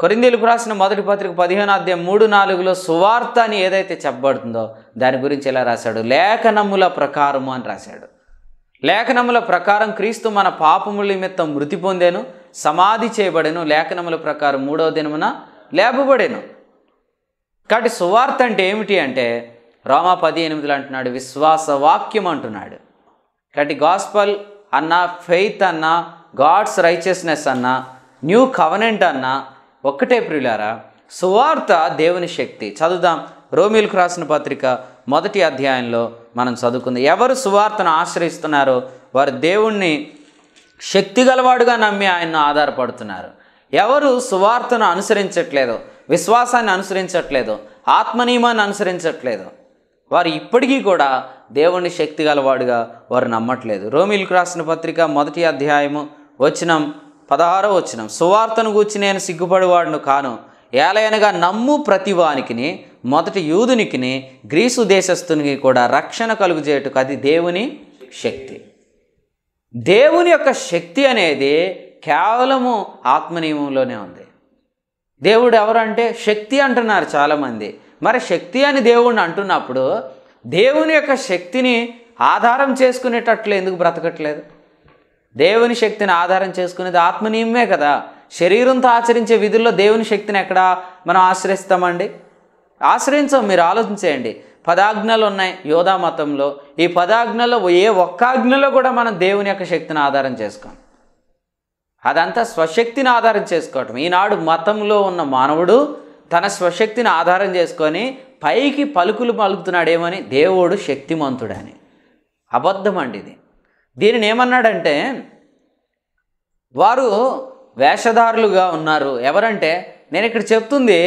కొరిందీలకు రాసిన మొదటి పత్రిక పదిహేను అధ్యాయం మూడు నాలుగులో సువార్త అని ఏదైతే చెప్పబడుతుందో దాని గురించి ఎలా రాశాడు లేఖనముల ప్రకారము అని రాశాడు లేఖనముల ప్రకారం క్రీస్తు మన పాపముల నిమిత్తం మృతి పొందాను సమాధి చేయబడెను లేఖనముల ప్రకారం మూడవ దినమున లేపబడెను కాబట్టి సువార్త అంటే ఏమిటి అంటే రోమా పది ఎనిమిదిలో అంటున్నాడు విశ్వాస వాక్యం అంటున్నాడు కాబట్టి గాస్పల్ అన్న ఫెయిత్ అన్న గాడ్స్ రైచియస్నెస్ అన్న న్యూ కవనెంట్ అన్న ఒక్కటే ప్రియులారా సువార్త దేవుని శక్తి చదువుదాం రోమిల్కు రాసిన పత్రిక మొదటి అధ్యాయంలో మనం చదువుకుంది ఎవరు సువార్తను ఆశ్రయిస్తున్నారో వారు దేవుణ్ణి శక్తిగలవాడుగా నమ్మి ఆయన్ను ఆధారపడుతున్నారు ఎవరు సువార్తను అనుసరించట్లేదు విశ్వాసాన్ని అనుసరించట్లేదు ఆత్మనియమాన్ని అనుసరించట్లేదు వారు ఇప్పటికీ కూడా దేవుణ్ణి శక్తి గలవాడుగా వారు నమ్మట్లేదు రోమిల్కు రాసిన పత్రిక మొదటి అధ్యాయము వచనం పదహారో వచనం సువార్తను గూర్చి నేను సిగ్గుపడివాడును కాను ఏలయనగా నమ్ము ప్రతివానికిని మొదటి యూదునికిని గ్రీసు దేశస్థునికి కూడా రక్షణ చేయటకు అది దేవుని శక్తి దేవుని యొక్క శక్తి అనేది కేవలము ఆత్మనియమంలోనే ఉంది దేవుడు ఎవరంటే శక్తి అంటున్నారు చాలామంది మరి శక్తి అని దేవుడిని అంటున్నప్పుడు దేవుని యొక్క శక్తిని ఆధారం చేసుకునేటట్లు ఎందుకు బ్రతకట్లేదు దేవుని శక్తిని ఆధారం చేసుకునేది ఆత్మనీయమే కదా శరీరంతో ఆచరించే విధుల్లో దేవుని శక్తిని ఎక్కడ మనం ఆశ్రయిస్తామండి ఆశ్రయించాం మీరు ఆలోచించేయండి పదాజ్ఞలు ఉన్నాయి యోధా మతంలో ఈ పదాజ్ఞలో ఏ ఒక్క ఆజ్ఞలో కూడా మనం దేవుని యొక్క శక్తిని ఆధారం చేసుకోం అదంతా స్వశక్తిని ఆధారం చేసుకోవటం ఈనాడు మతంలో ఉన్న మానవుడు తన స్వశక్తిని ఆధారం చేసుకొని పైకి పలుకులు పలుకుతున్నాడేమని దేవుడు శక్తిమంతుడని అబద్ధం అండి ఇది దీనిని ఏమన్నాడంటే వారు వేషధారులుగా ఉన్నారు ఎవరంటే నేను ఇక్కడ చెప్తుంది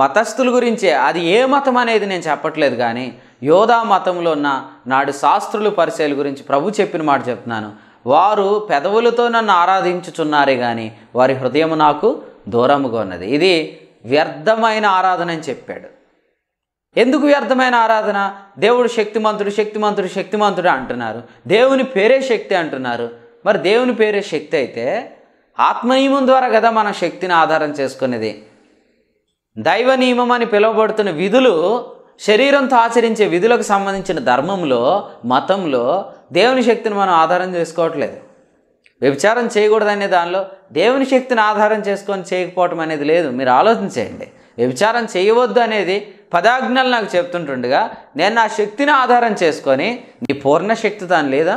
మతస్థుల గురించే అది ఏ మతం అనేది నేను చెప్పట్లేదు కానీ యోధా మతంలో ఉన్న నాడు శాస్త్రులు పరిచయల గురించి ప్రభు చెప్పిన మాట చెప్తున్నాను వారు పెదవులతో నన్ను ఆరాధించుచున్నారే కానీ వారి హృదయం నాకు దూరముగా ఉన్నది ఇది వ్యర్థమైన ఆరాధన అని చెప్పాడు ఎందుకు వ్యర్థమైన ఆరాధన దేవుడు శక్తిమంతుడు శక్తిమంతుడు శక్తిమంతుడు అంటున్నారు దేవుని పేరే శక్తి అంటున్నారు మరి దేవుని పేరే శక్తి అయితే ఆత్మనియమం ద్వారా కదా మన శక్తిని ఆధారం చేసుకునేది దైవ నియమం అని పిలువబడుతున్న విధులు శరీరంతో ఆచరించే విధులకు సంబంధించిన ధర్మంలో మతంలో దేవుని శక్తిని మనం ఆధారం చేసుకోవట్లేదు వ్యభిచారం చేయకూడదనే దానిలో దేవుని శక్తిని ఆధారం చేసుకొని చేయకపోవటం అనేది లేదు మీరు ఆలోచించేయండి వ్యభిచారం చేయవద్దు అనేది పదాజ్ఞలు నాకు చెప్తుంటుండగా నేను నా శక్తిని ఆధారం చేసుకొని నీ పూర్ణ శక్తి దాని లేదా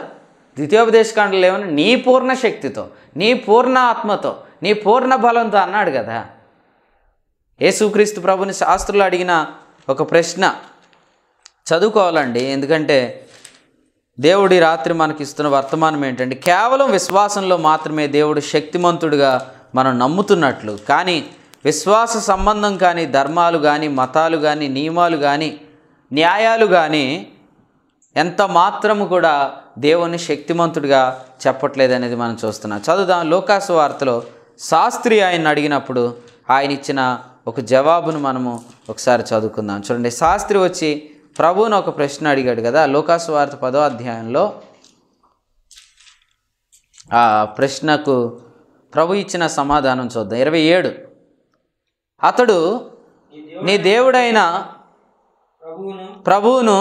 ద్వితీయోపదేశకాండలు ఏమన్నా నీ పూర్ణ శక్తితో నీ పూర్ణ ఆత్మతో నీ పూర్ణ బలంతో అన్నాడు కదా యేసుక్రీస్తు ప్రభుని శాస్త్రులు అడిగిన ఒక ప్రశ్న చదువుకోవాలండి ఎందుకంటే దేవుడి రాత్రి మనకిస్తున్న వర్తమానం ఏంటంటే కేవలం విశ్వాసంలో మాత్రమే దేవుడు శక్తిమంతుడుగా మనం నమ్ముతున్నట్లు కానీ విశ్వాస సంబంధం కానీ ధర్మాలు కానీ మతాలు కానీ నియమాలు కానీ న్యాయాలు కానీ ఎంత మాత్రము కూడా దేవుని శక్తిమంతుడిగా చెప్పట్లేదు అనేది మనం చూస్తున్నాం చదువుదాం లోకాసు వార్తలో శాస్త్రి ఆయన అడిగినప్పుడు ఆయన ఇచ్చిన ఒక జవాబును మనము ఒకసారి చదువుకుందాం చూడండి శాస్త్రి వచ్చి ప్రభువును ఒక ప్రశ్న అడిగాడు కదా లోకాసు వార్త పదో అధ్యాయంలో ఆ ప్రశ్నకు ప్రభు ఇచ్చిన సమాధానం చూద్దాం ఇరవై ఏడు అతడు నీ దేవుడైన ప్రభువును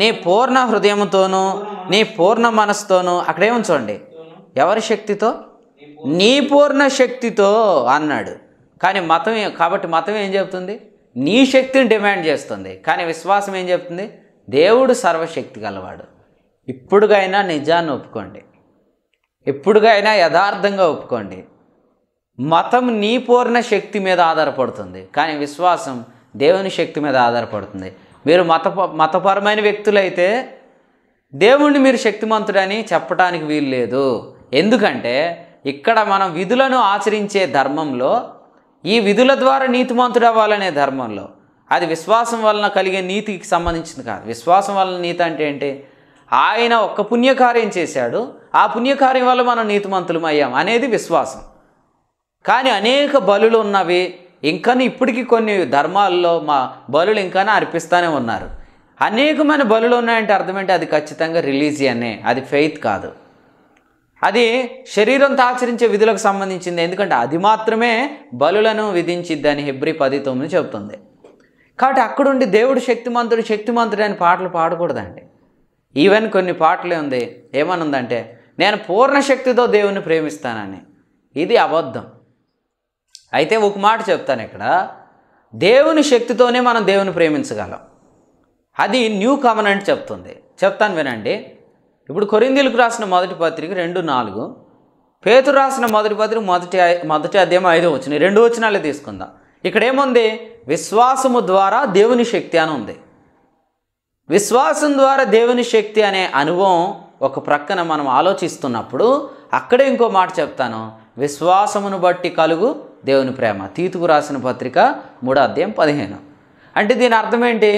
నీ పూర్ణ హృదయముతోనూ నీ పూర్ణ మనసుతోనూ అక్కడే ఉంచోండి ఎవరి శక్తితో నీ పూర్ణ శక్తితో అన్నాడు కానీ మతం కాబట్టి మతం ఏం చెబుతుంది నీ శక్తిని డిమాండ్ చేస్తుంది కానీ విశ్వాసం ఏం చెప్తుంది దేవుడు సర్వశక్తి గలవాడు ఇప్పుడుగైనా నిజాన్ని ఒప్పుకోండి ఎప్పుడుగైనా యథార్థంగా ఒప్పుకోండి మతం నీ పూర్ణ శక్తి మీద ఆధారపడుతుంది కానీ విశ్వాసం దేవుని శక్తి మీద ఆధారపడుతుంది మీరు మత మతపరమైన వ్యక్తులైతే దేవుణ్ణి మీరు శక్తిమంతుడని చెప్పడానికి వీలు లేదు ఎందుకంటే ఇక్కడ మనం విధులను ఆచరించే ధర్మంలో ఈ విధుల ద్వారా నీతిమంతుడు అవ్వాలనే ధర్మంలో అది విశ్వాసం వలన కలిగే నీతికి సంబంధించింది కాదు విశ్వాసం వలన నీతి అంటే ఏంటి ఆయన ఒక్క పుణ్యకార్యం చేశాడు ఆ పుణ్యకార్యం వల్ల మనం నీతిమంతులం అయ్యాం అనేది విశ్వాసం కానీ అనేక బలులు ఉన్నవి ఇంకా ఇప్పటికీ కొన్ని ధర్మాల్లో మా బలులు ఇంకా అర్పిస్తూనే ఉన్నారు అనేకమైన బలు ఉన్నాయంటే అర్థమంటే అది ఖచ్చితంగా రిలీజియనే అది ఫెయిత్ కాదు అది శరీరంతో ఆచరించే విధులకు సంబంధించింది ఎందుకంటే అది మాత్రమే బలులను విధించిద్ది అని హెబ్రి పది తొమ్మిది చెబుతుంది కాబట్టి అక్కడుండి దేవుడు శక్తిమంతుడు శక్తిమంతుడు అని పాటలు పాడకూడదండి ఈవెన్ కొన్ని పాటలే ఉంది ఏమనుందంటే నేను పూర్ణ శక్తితో ప్రేమిస్తానని ఇది అబద్ధం అయితే ఒక మాట చెప్తాను ఇక్కడ దేవుని శక్తితోనే మనం దేవుని ప్రేమించగలం అది న్యూ కమనెంట్ చెప్తుంది చెప్తాను వినండి ఇప్పుడు కొరిందీలకు రాసిన మొదటి పత్రిక రెండు నాలుగు పేతు రాసిన మొదటి పత్రిక మొదటి మొదటి అధ్యయం ఐదో వచ్చినాయి రెండు వచనాలే తీసుకుందాం ఇక్కడ ఏముంది విశ్వాసము ద్వారా దేవుని శక్తి అని ఉంది విశ్వాసం ద్వారా దేవుని శక్తి అనే అనుభవం ఒక ప్రక్కన మనం ఆలోచిస్తున్నప్పుడు అక్కడే ఇంకో మాట చెప్తాను విశ్వాసమును బట్టి కలుగు దేవుని ప్రేమ తీతుకు రాసిన పత్రిక మూడో అధ్యాయం పదిహేను అంటే దీని అర్థం ఏంటి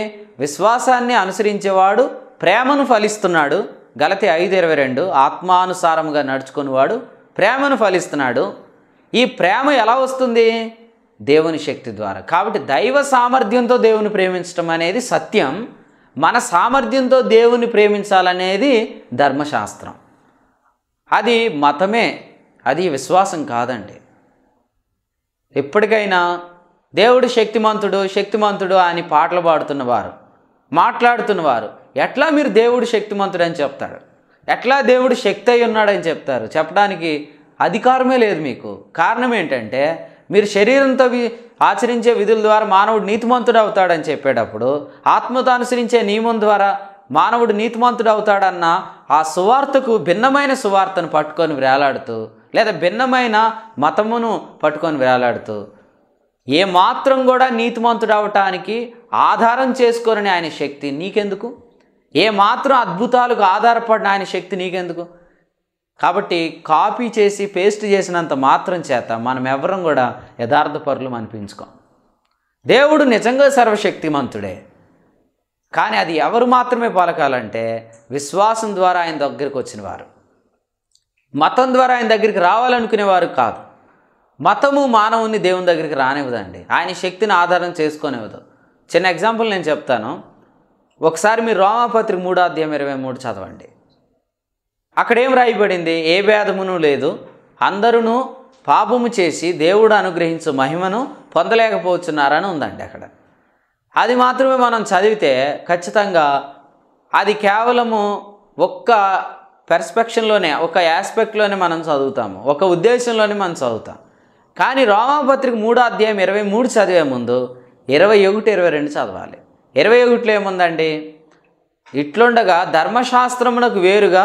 విశ్వాసాన్ని అనుసరించేవాడు ప్రేమను ఫలిస్తున్నాడు గలతి ఐదు ఇరవై రెండు ఆత్మానుసారంగా నడుచుకునేవాడు ప్రేమను ఫలిస్తున్నాడు ఈ ప్రేమ ఎలా వస్తుంది దేవుని శక్తి ద్వారా కాబట్టి దైవ సామర్థ్యంతో దేవుని ప్రేమించడం అనేది సత్యం మన సామర్థ్యంతో దేవుని ప్రేమించాలనేది ధర్మశాస్త్రం అది మతమే అది విశ్వాసం కాదండి ఎప్పటికైనా దేవుడు శక్తిమంతుడు శక్తిమంతుడు అని పాటలు పాడుతున్నవారు మాట్లాడుతున్నవారు ఎట్లా మీరు దేవుడు శక్తిమంతుడు అని చెప్తాడు ఎట్లా దేవుడు శక్తి అయి ఉన్నాడని చెప్తారు చెప్పడానికి అధికారమే లేదు మీకు కారణం ఏంటంటే మీరు శరీరంతో ఆచరించే విధుల ద్వారా మానవుడు నీతిమంతుడు అవుతాడని చెప్పేటప్పుడు ఆత్మతో అనుసరించే నియమం ద్వారా మానవుడు నీతిమంతుడు అవుతాడన్న ఆ సువార్తకు భిన్నమైన సువార్తను పట్టుకొని వేలాడుతూ లేదా భిన్నమైన మతమును పట్టుకొని వేలాడుతూ ఏమాత్రం కూడా నీతిమంతుడు అవటానికి ఆధారం చేసుకోరని ఆయన శక్తి నీకెందుకు ఏమాత్రం అద్భుతాలకు ఆధారపడిన ఆయన శక్తి నీకెందుకు కాబట్టి కాపీ చేసి పేస్ట్ చేసినంత మాత్రం చేత మనం ఎవరం కూడా యథార్థ పరులు అనిపించుకోం దేవుడు నిజంగా సర్వశక్తిమంతుడే కానీ అది ఎవరు మాత్రమే పలకాలంటే విశ్వాసం ద్వారా ఆయన దగ్గరికి వచ్చిన వారు మతం ద్వారా ఆయన దగ్గరికి రావాలనుకునేవారు కాదు మతము మానవుని దేవుని దగ్గరికి రానివ్వదండి ఆయన శక్తిని ఆధారం చేసుకునేవద్దు చిన్న ఎగ్జాంపుల్ నేను చెప్తాను ఒకసారి మీరు రోమాపత్రి మూడో అధ్యాయం ఇరవై మూడు చదవండి అక్కడేం రాయబడింది ఏ భేదమును లేదు అందరూ పాపము చేసి దేవుడు అనుగ్రహించు మహిమను పొందలేకపోతున్నారని ఉందండి అక్కడ అది మాత్రమే మనం చదివితే ఖచ్చితంగా అది కేవలము ఒక్క పెర్స్పెక్షన్లోనే ఒక యాస్పెక్ట్లోనే మనం చదువుతాము ఒక ఉద్దేశంలోనే మనం చదువుతాం కానీ రోమాపత్రిక మూడో అధ్యాయం ఇరవై మూడు చదివే ముందు ఇరవై ఒకటి ఇరవై రెండు చదవాలి ఇరవై ఒకటిలో ఏముందండి ఇట్లుండగా ధర్మశాస్త్రమునకు వేరుగా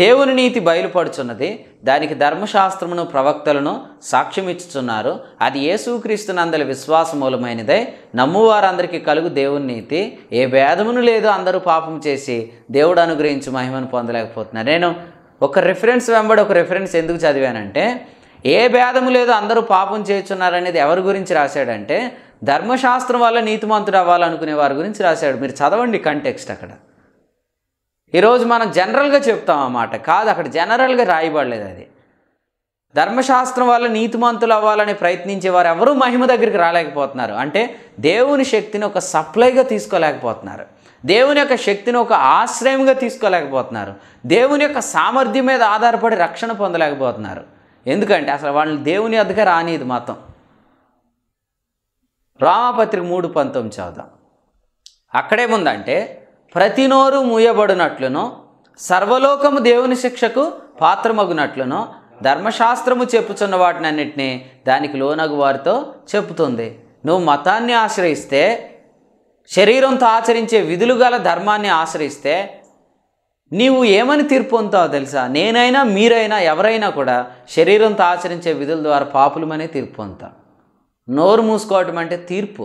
దేవుని నీతి బయలుపడుచున్నది దానికి ధర్మశాస్త్రమును ప్రవక్తలను సాక్ష్యమిచ్చుచున్నారు అది యేసుక్రీస్తునందలి విశ్వాస మూలమైనదే నమ్మువారందరికీ కలుగు దేవుని నీతి ఏ భేదమును లేదు అందరూ పాపం చేసి దేవుడు అనుగ్రహించి మహిమను పొందలేకపోతున్నారు నేను ఒక రిఫరెన్స్ వెంబడి ఒక రిఫరెన్స్ ఎందుకు చదివానంటే ఏ భేదము లేదు అందరూ పాపం చేస్తున్నారనేది ఎవరి గురించి రాశాడంటే ధర్మశాస్త్రం వల్ల నీతిమంతుడు అవ్వాలనుకునే వారి గురించి రాశాడు మీరు చదవండి కంటెక్స్ట్ అక్కడ ఈరోజు మనం జనరల్గా చెప్తాం అన్నమాట కాదు అక్కడ జనరల్గా రాయబడలేదు అది ధర్మశాస్త్రం వల్ల నీతిమంతులు అవ్వాలని ప్రయత్నించే వారు ఎవరూ మహిమ దగ్గరికి రాలేకపోతున్నారు అంటే దేవుని శక్తిని ఒక సప్లైగా తీసుకోలేకపోతున్నారు దేవుని యొక్క శక్తిని ఒక ఆశ్రయంగా తీసుకోలేకపోతున్నారు దేవుని యొక్క సామర్థ్యం మీద ఆధారపడి రక్షణ పొందలేకపోతున్నారు ఎందుకంటే అసలు వాళ్ళని దేవుని అద్దక రానిది మతం రామపత్రిక మూడు పంతొమ్మిది చదువుదాం అక్కడేముందంటే ప్రతి నోరు మూయబడినట్లును సర్వలోకము దేవుని శిక్షకు పాత్రమగునట్లును ధర్మశాస్త్రము చెప్పుచున్న వాటిని అన్నింటినీ దానికి లోనగు వారితో చెప్పుతుంది నువ్వు మతాన్ని ఆశ్రయిస్తే శరీరంతో ఆచరించే విధులు గల ధర్మాన్ని ఆశ్రయిస్తే నీవు ఏమని తీర్పు పొందుతావు తెలుసా నేనైనా మీరైనా ఎవరైనా కూడా శరీరంతో ఆచరించే విధుల ద్వారా పాపులమనే తీర్పు పొందుతాం నోరు మూసుకోవటం అంటే తీర్పు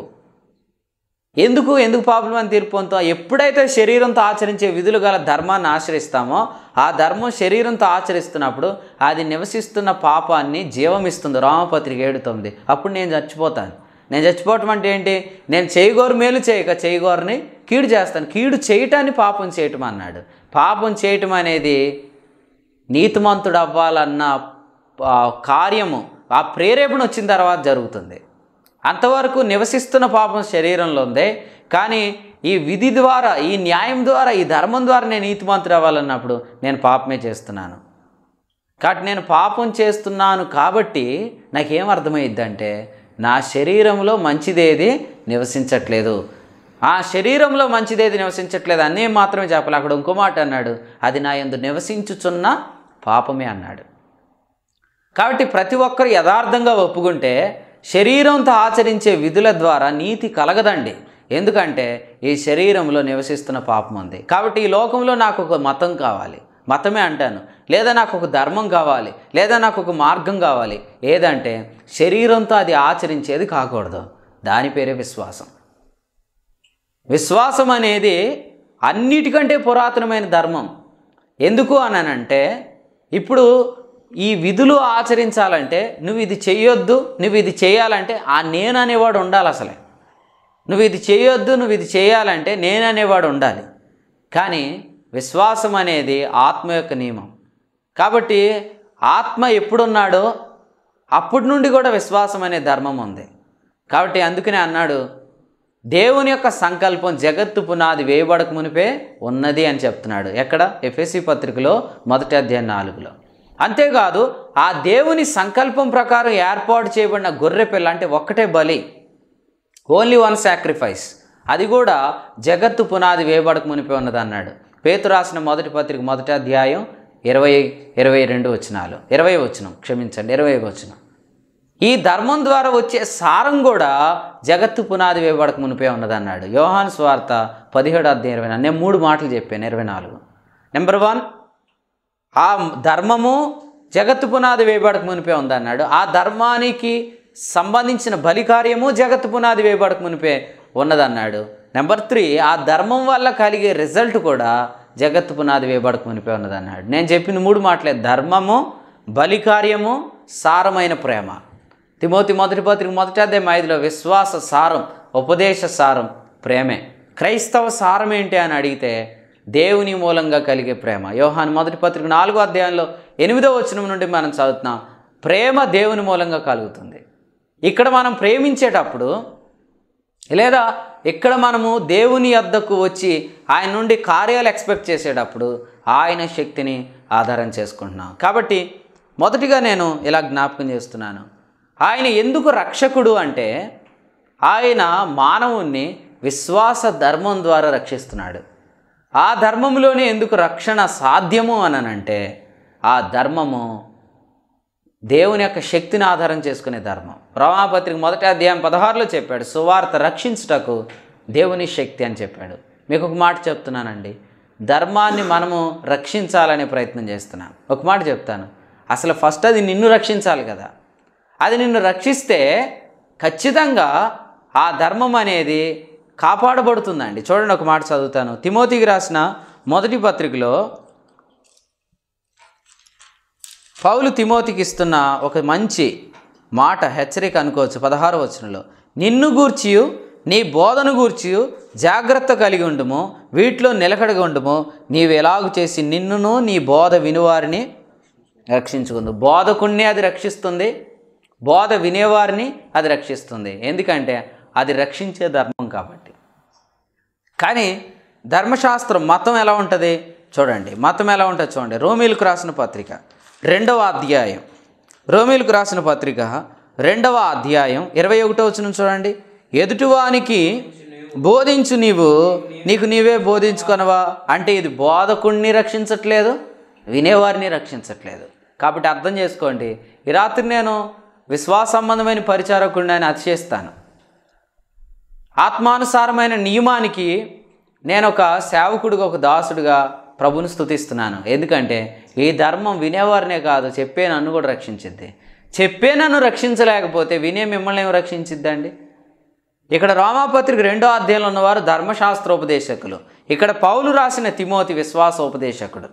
ఎందుకు ఎందుకు పాపులు అని తీర్పు పొందుతాం ఎప్పుడైతే శరీరంతో ఆచరించే విధులు గల ధర్మాన్ని ఆచరిస్తామో ఆ ధర్మం శరీరంతో ఆచరిస్తున్నప్పుడు అది నివసిస్తున్న పాపాన్ని జీవమిస్తుంది రామపత్రిక ఏడు తొమ్మిది అప్పుడు నేను చచ్చిపోతాను నేను చచ్చిపోవటం అంటే ఏంటి నేను చేయగోరు మేలు చేయక చేయగోరని కీడు చేస్తాను కీడు చేయటాన్ని పాపం చేయటం అన్నాడు పాపం చేయటం అనేది నీతిమంతుడు అవ్వాలన్న కార్యము ఆ ప్రేరేపణ వచ్చిన తర్వాత జరుగుతుంది అంతవరకు నివసిస్తున్న పాపం శరీరంలో ఉందే కానీ ఈ విధి ద్వారా ఈ న్యాయం ద్వారా ఈ ధర్మం ద్వారా నేను నీతిమంతుడు అవ్వాలన్నప్పుడు నేను పాపమే చేస్తున్నాను కాబట్టి నేను పాపం చేస్తున్నాను కాబట్టి నాకేం అర్థమైద్దంటే నా శరీరంలో మంచిదేది నివసించట్లేదు ఆ శరీరంలో మంచిదేది నివసించట్లేదు అన్నీ మాత్రమే చెప్పాలి అక్కడ ఇంకో మాట అన్నాడు అది నా ఎందు నివసించుచున్న పాపమే అన్నాడు కాబట్టి ప్రతి ఒక్కరు యథార్థంగా ఒప్పుకుంటే శరీరంతో ఆచరించే విధుల ద్వారా నీతి కలగదండి ఎందుకంటే ఈ శరీరంలో నివసిస్తున్న పాపం ఉంది కాబట్టి ఈ లోకంలో నాకు ఒక మతం కావాలి మతమే అంటాను లేదా నాకు ఒక ధర్మం కావాలి లేదా నాకు ఒక మార్గం కావాలి ఏదంటే శరీరంతో అది ఆచరించేది కాకూడదు దాని పేరే విశ్వాసం విశ్వాసం అనేది అన్నిటికంటే పురాతనమైన ధర్మం ఎందుకు అనంటే ఇప్పుడు ఈ విధులు ఆచరించాలంటే నువ్వు ఇది చేయొద్దు నువ్వు ఇది చేయాలంటే ఆ నేను అనేవాడు ఉండాలి అసలే నువ్వు ఇది చేయొద్దు నువ్వు ఇది చేయాలంటే నేను అనేవాడు ఉండాలి కానీ విశ్వాసం అనేది ఆత్మ యొక్క నియమం కాబట్టి ఆత్మ ఎప్పుడున్నాడో అప్పటి నుండి కూడా విశ్వాసం అనే ధర్మం ఉంది కాబట్టి అందుకనే అన్నాడు దేవుని యొక్క సంకల్పం జగత్తు పునాది వేయబడక మునిపే ఉన్నది అని చెప్తున్నాడు ఎక్కడ ఎఫ్ఎస్సి పత్రికలో మొదటి అధ్యాయం నాలుగులో అంతేకాదు ఆ దేవుని సంకల్పం ప్రకారం ఏర్పాటు చేయబడిన గొర్రె పిల్ల అంటే ఒక్కటే బలి ఓన్లీ వన్ సాక్రిఫైస్ అది కూడా జగత్తు పునాది వేయబడక మునిపి ఉన్నదన్నాడు పేతు రాసిన మొదటి పత్రిక మొదటి అధ్యాయం ఇరవై ఇరవై రెండు వచనాలు ఇరవై వచనం క్షమించండి ఇరవై వచనం ఈ ధర్మం ద్వారా వచ్చే సారం కూడా జగత్తు పునాది వేయబడక మునిపే ఉన్నదన్నాడు యోహాన్ స్వార్త పదిహేడు అధ్యాయం ఇరవై నేను మూడు మాటలు చెప్పాను ఇరవై నాలుగు నెంబర్ వన్ ఆ ధర్మము జగత్ పునాది వేయబడక మునిపే ఉందన్నాడు ఆ ధర్మానికి సంబంధించిన బలి కార్యము జగత్ పునాది వేయబడక మునిపే ఉన్నదన్నాడు నెంబర్ త్రీ ఆ ధర్మం వల్ల కలిగే రిజల్ట్ కూడా జగత్ పునాది వేయబడక మునిపే ఉన్నదన్నాడు నేను చెప్పిన మూడు మాటలే ధర్మము బలి కార్యము సారమైన ప్రేమ తిమోతి మొదటి పత్రిక మొదటి అధ్యాయం ఐదులో విశ్వాస సారం ఉపదేశ సారం ప్రేమే క్రైస్తవ సారం ఏంటి అని అడిగితే దేవుని మూలంగా కలిగే ప్రేమ యోహాన్ మొదటి పత్రిక నాలుగో అధ్యాయంలో ఎనిమిదో వచనం నుండి మనం చదువుతున్నాం ప్రేమ దేవుని మూలంగా కలుగుతుంది ఇక్కడ మనం ప్రేమించేటప్పుడు లేదా ఇక్కడ మనము దేవుని అద్దకు వచ్చి ఆయన నుండి కార్యాలు ఎక్స్పెక్ట్ చేసేటప్పుడు ఆయన శక్తిని ఆధారం చేసుకుంటున్నాం కాబట్టి మొదటిగా నేను ఇలా జ్ఞాపకం చేస్తున్నాను ఆయన ఎందుకు రక్షకుడు అంటే ఆయన మానవుణ్ణి విశ్వాస ధర్మం ద్వారా రక్షిస్తున్నాడు ఆ ధర్మంలోనే ఎందుకు రక్షణ సాధ్యము అనంటే ఆ ధర్మము దేవుని యొక్క శక్తిని ఆధారం చేసుకునే ధర్మం రమాపత్రిక మొదటి అధ్యాయం పదహారులో చెప్పాడు సువార్త రక్షించుటకు దేవుని శక్తి అని చెప్పాడు మీకు ఒక మాట చెప్తున్నానండి ధర్మాన్ని మనము రక్షించాలనే ప్రయత్నం చేస్తున్నాం ఒక మాట చెప్తాను అసలు ఫస్ట్ అది నిన్ను రక్షించాలి కదా అది నిన్ను రక్షిస్తే ఖచ్చితంగా ఆ ధర్మం అనేది కాపాడబడుతుందండి చూడండి ఒక మాట చదువుతాను తిమోతికి రాసిన మొదటి పత్రికలో పౌలు తిమోతికి ఇస్తున్న ఒక మంచి మాట హెచ్చరిక అనుకోవచ్చు పదహారు వచనంలో నిన్ను గూర్చియు నీ బోధను గూర్చియు జాగ్రత్త కలిగి ఉండము వీటిలో నిలకడగా ఉండము నీవు ఎలాగు చేసి నిన్నును నీ బోధ వినివారిని రక్షించుకుందు బోధకుణ్ణి అది రక్షిస్తుంది బోధ వినేవారిని అది రక్షిస్తుంది ఎందుకంటే అది రక్షించే ధర్మం కాబట్టి కానీ ధర్మశాస్త్రం మతం ఎలా ఉంటుంది చూడండి మతం ఎలా ఉంటుంది చూడండి రోమిలకు రాసిన పత్రిక రెండవ అధ్యాయం రోమిలకు రాసిన పత్రిక రెండవ అధ్యాయం ఇరవై ఒకటో వచ్చిన చూడండి ఎదుటివానికి బోధించు నీవు నీకు నీవే బోధించుకొనవా అంటే ఇది బోధకుణ్ణి రక్షించట్లేదు వినేవారిని రక్షించట్లేదు కాబట్టి అర్థం చేసుకోండి ఈ రాత్రి నేను విశ్వాస సంబంధమైన పరిచారకుడిని అని అతిచేస్తాను ఆత్మానుసారమైన నియమానికి నేను ఒక సేవకుడిగా ఒక దాసుడిగా ప్రభుని స్థుతిస్తున్నాను ఎందుకంటే ఈ ధర్మం వినేవారినే కాదు చెప్పే నన్ను కూడా రక్షించింది చెప్పే నన్ను రక్షించలేకపోతే వినే మిమ్మల్ని ఏమి రక్షించిద్దండి ఇక్కడ రోమాపత్రిక రెండో అధ్యాయంలో ఉన్నవారు ధర్మశాస్త్ర ఉపదేశకులు ఇక్కడ పౌలు రాసిన తిమోతి విశ్వాస ఉపదేశకుడు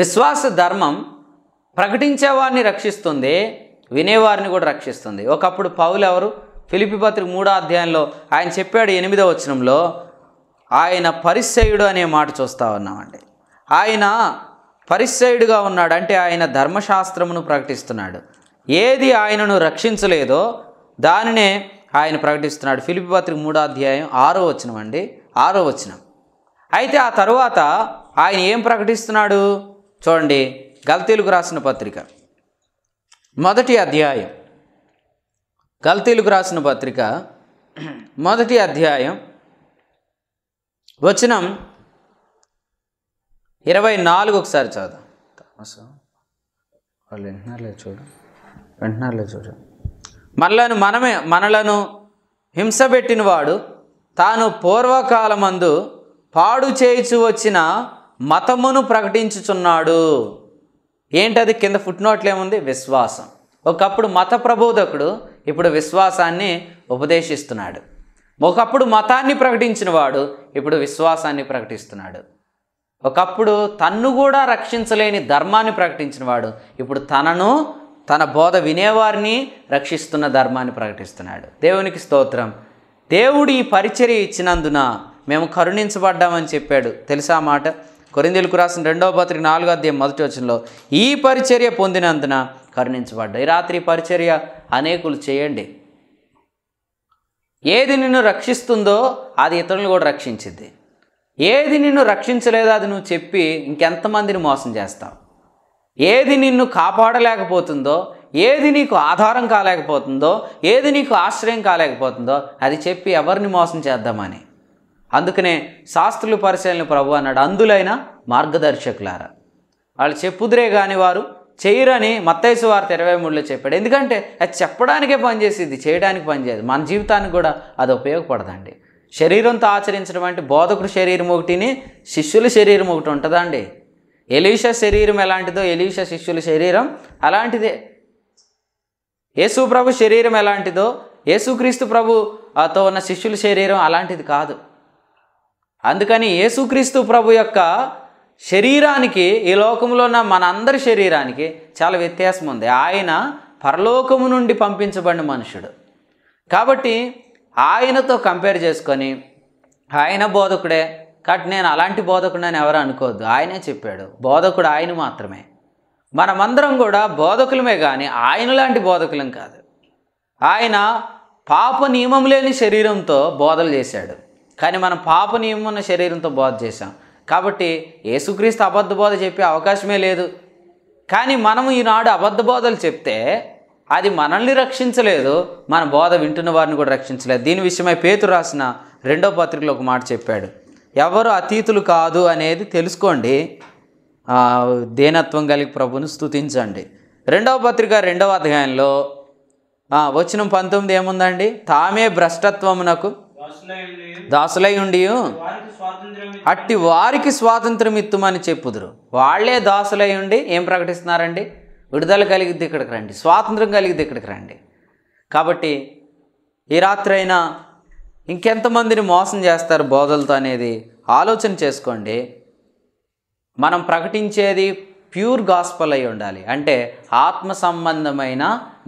విశ్వాస ధర్మం ప్రకటించేవారిని రక్షిస్తుంది వినేవారిని కూడా రక్షిస్తుంది ఒకప్పుడు పౌలు ఎవరు ఫిలిపి పత్రిక మూడో అధ్యాయంలో ఆయన చెప్పాడు ఎనిమిదో వచనంలో ఆయన పరిశ్రయుడు అనే మాట చూస్తూ ఉన్నామండి ఆయన పరిశ్రయుడుగా ఉన్నాడు అంటే ఆయన ధర్మశాస్త్రమును ప్రకటిస్తున్నాడు ఏది ఆయనను రక్షించలేదో దానినే ఆయన ప్రకటిస్తున్నాడు ఫిలిపి పత్రిక మూడో అధ్యాయం ఆరో వచనం అండి ఆరో వచనం అయితే ఆ తరువాత ఆయన ఏం ప్రకటిస్తున్నాడు చూడండి గల్తీలకు రాసిన పత్రిక మొదటి అధ్యాయం గల్తీలకు రాసిన పత్రిక మొదటి అధ్యాయం వచనం ఇరవై నాలుగు ఒకసారి చదువు చూడు వింటున్నారులే చూడు మనలను మనమే మనలను హింస పెట్టినవాడు తాను పూర్వకాలమందు పాడు చేయిచు వచ్చిన మతమును ప్రకటించుచున్నాడు ఏంటది కింద ఫుట్నోట్లు ఏముంది విశ్వాసం ఒకప్పుడు మత ప్రబోధకుడు ఇప్పుడు విశ్వాసాన్ని ఉపదేశిస్తున్నాడు ఒకప్పుడు మతాన్ని ప్రకటించినవాడు ఇప్పుడు విశ్వాసాన్ని ప్రకటిస్తున్నాడు ఒకప్పుడు తన్ను కూడా రక్షించలేని ధర్మాన్ని ప్రకటించినవాడు ఇప్పుడు తనను తన బోధ వినేవారిని రక్షిస్తున్న ధర్మాన్ని ప్రకటిస్తున్నాడు దేవునికి స్తోత్రం దేవుడు ఈ పరిచర్య ఇచ్చినందున మేము కరుణించబడ్డామని చెప్పాడు తెలుసా మాట కొరిందేలకు రాసిన రెండవ పత్రిక నాలుగో అధ్యాయం మొదటి వచనంలో ఈ పరిచర్య పొందినందున కరుణించబడ్డాయి రాత్రి పరిచర్య అనేకులు చేయండి ఏది నిన్ను రక్షిస్తుందో అది ఇతరులను కూడా రక్షించింది ఏది నిన్ను రక్షించలేదో అది నువ్వు చెప్పి ఇంకెంతమందిని మోసం చేస్తావు ఏది నిన్ను కాపాడలేకపోతుందో ఏది నీకు ఆధారం కాలేకపోతుందో ఏది నీకు ఆశ్రయం కాలేకపోతుందో అది చెప్పి ఎవరిని మోసం చేద్దామని అందుకనే శాస్త్రులు పరిశీలన ప్రభు అన్నాడు అందులైన మార్గదర్శకులారా వాళ్ళు చెప్పుదురే కాని వారు చేయరని మత్తైసు వార్త ఇరవై మూడులో చెప్పాడు ఎందుకంటే అది చెప్పడానికే పనిచేసేది చేయడానికి పనిచేయదు మన జీవితానికి కూడా అది ఉపయోగపడదండి శరీరంతో ఆచరించడం అంటే బోధకుడు శరీరం ఒకటిని శిష్యుల శరీరం ఒకటి ఉంటుందండి ఎలీష శరీరం ఎలాంటిదో ఎలీష శిష్యుల శరీరం అలాంటిదే యేసు ప్రభు శరీరం ఎలాంటిదో యేసుక్రీస్తు ప్రభు తో ఉన్న శిష్యుల శరీరం అలాంటిది కాదు అందుకని యేసుక్రీస్తు ప్రభు యొక్క శరీరానికి ఈ లోకంలో ఉన్న మనందరి శరీరానికి చాలా వ్యత్యాసం ఉంది ఆయన పరలోకము నుండి పంపించబడిన మనుషుడు కాబట్టి ఆయనతో కంపేర్ చేసుకొని ఆయన బోధకుడే కాబట్టి నేను అలాంటి బోధకుడు అని ఎవరు అనుకోవద్దు ఆయనే చెప్పాడు బోధకుడు ఆయన మాత్రమే మనమందరం కూడా బోధకులమే కానీ ఆయన లాంటి బోధకులం కాదు ఆయన పాప నియమం లేని శరీరంతో బోధలు చేశాడు కానీ మనం పాప నియమం ఉన్న శరీరంతో బోధ చేశాం కాబట్టి యేసుక్రీస్తు అబద్ధ బోధ చెప్పే అవకాశమే లేదు కానీ మనం ఈనాడు అబద్ధ బోధలు చెప్తే అది మనల్ని రక్షించలేదు మన బోధ వింటున్న వారిని కూడా రక్షించలేదు దీని విషయమై పేతు రాసిన రెండో పత్రికలో ఒక మాట చెప్పాడు ఎవరు అతీతులు కాదు అనేది తెలుసుకోండి దేనత్వం కలిగి ప్రభుని స్థుతించండి రెండవ పత్రిక రెండవ అధ్యాయంలో వచ్చిన పంతొమ్మిది ఏముందండి తామే భ్రష్టత్వమునకు దాసులై ఉండి అట్టి వారికి స్వాతంత్రం ఇత్తుమని చెప్పుదురు వాళ్లే దాసులై ఉండి ఏం ప్రకటిస్తున్నారండి విడుదల కలిగిద్ది ఇక్కడికి రండి స్వాతంత్రం కలిగిద్ది ఇక్కడికి రండి కాబట్టి ఈ రాత్రి అయినా ఇంకెంతమందిని మోసం చేస్తారు బోధలతో అనేది ఆలోచన చేసుకోండి మనం ప్రకటించేది ప్యూర్ గాస్పల్ అయి ఉండాలి అంటే ఆత్మ సంబంధమైన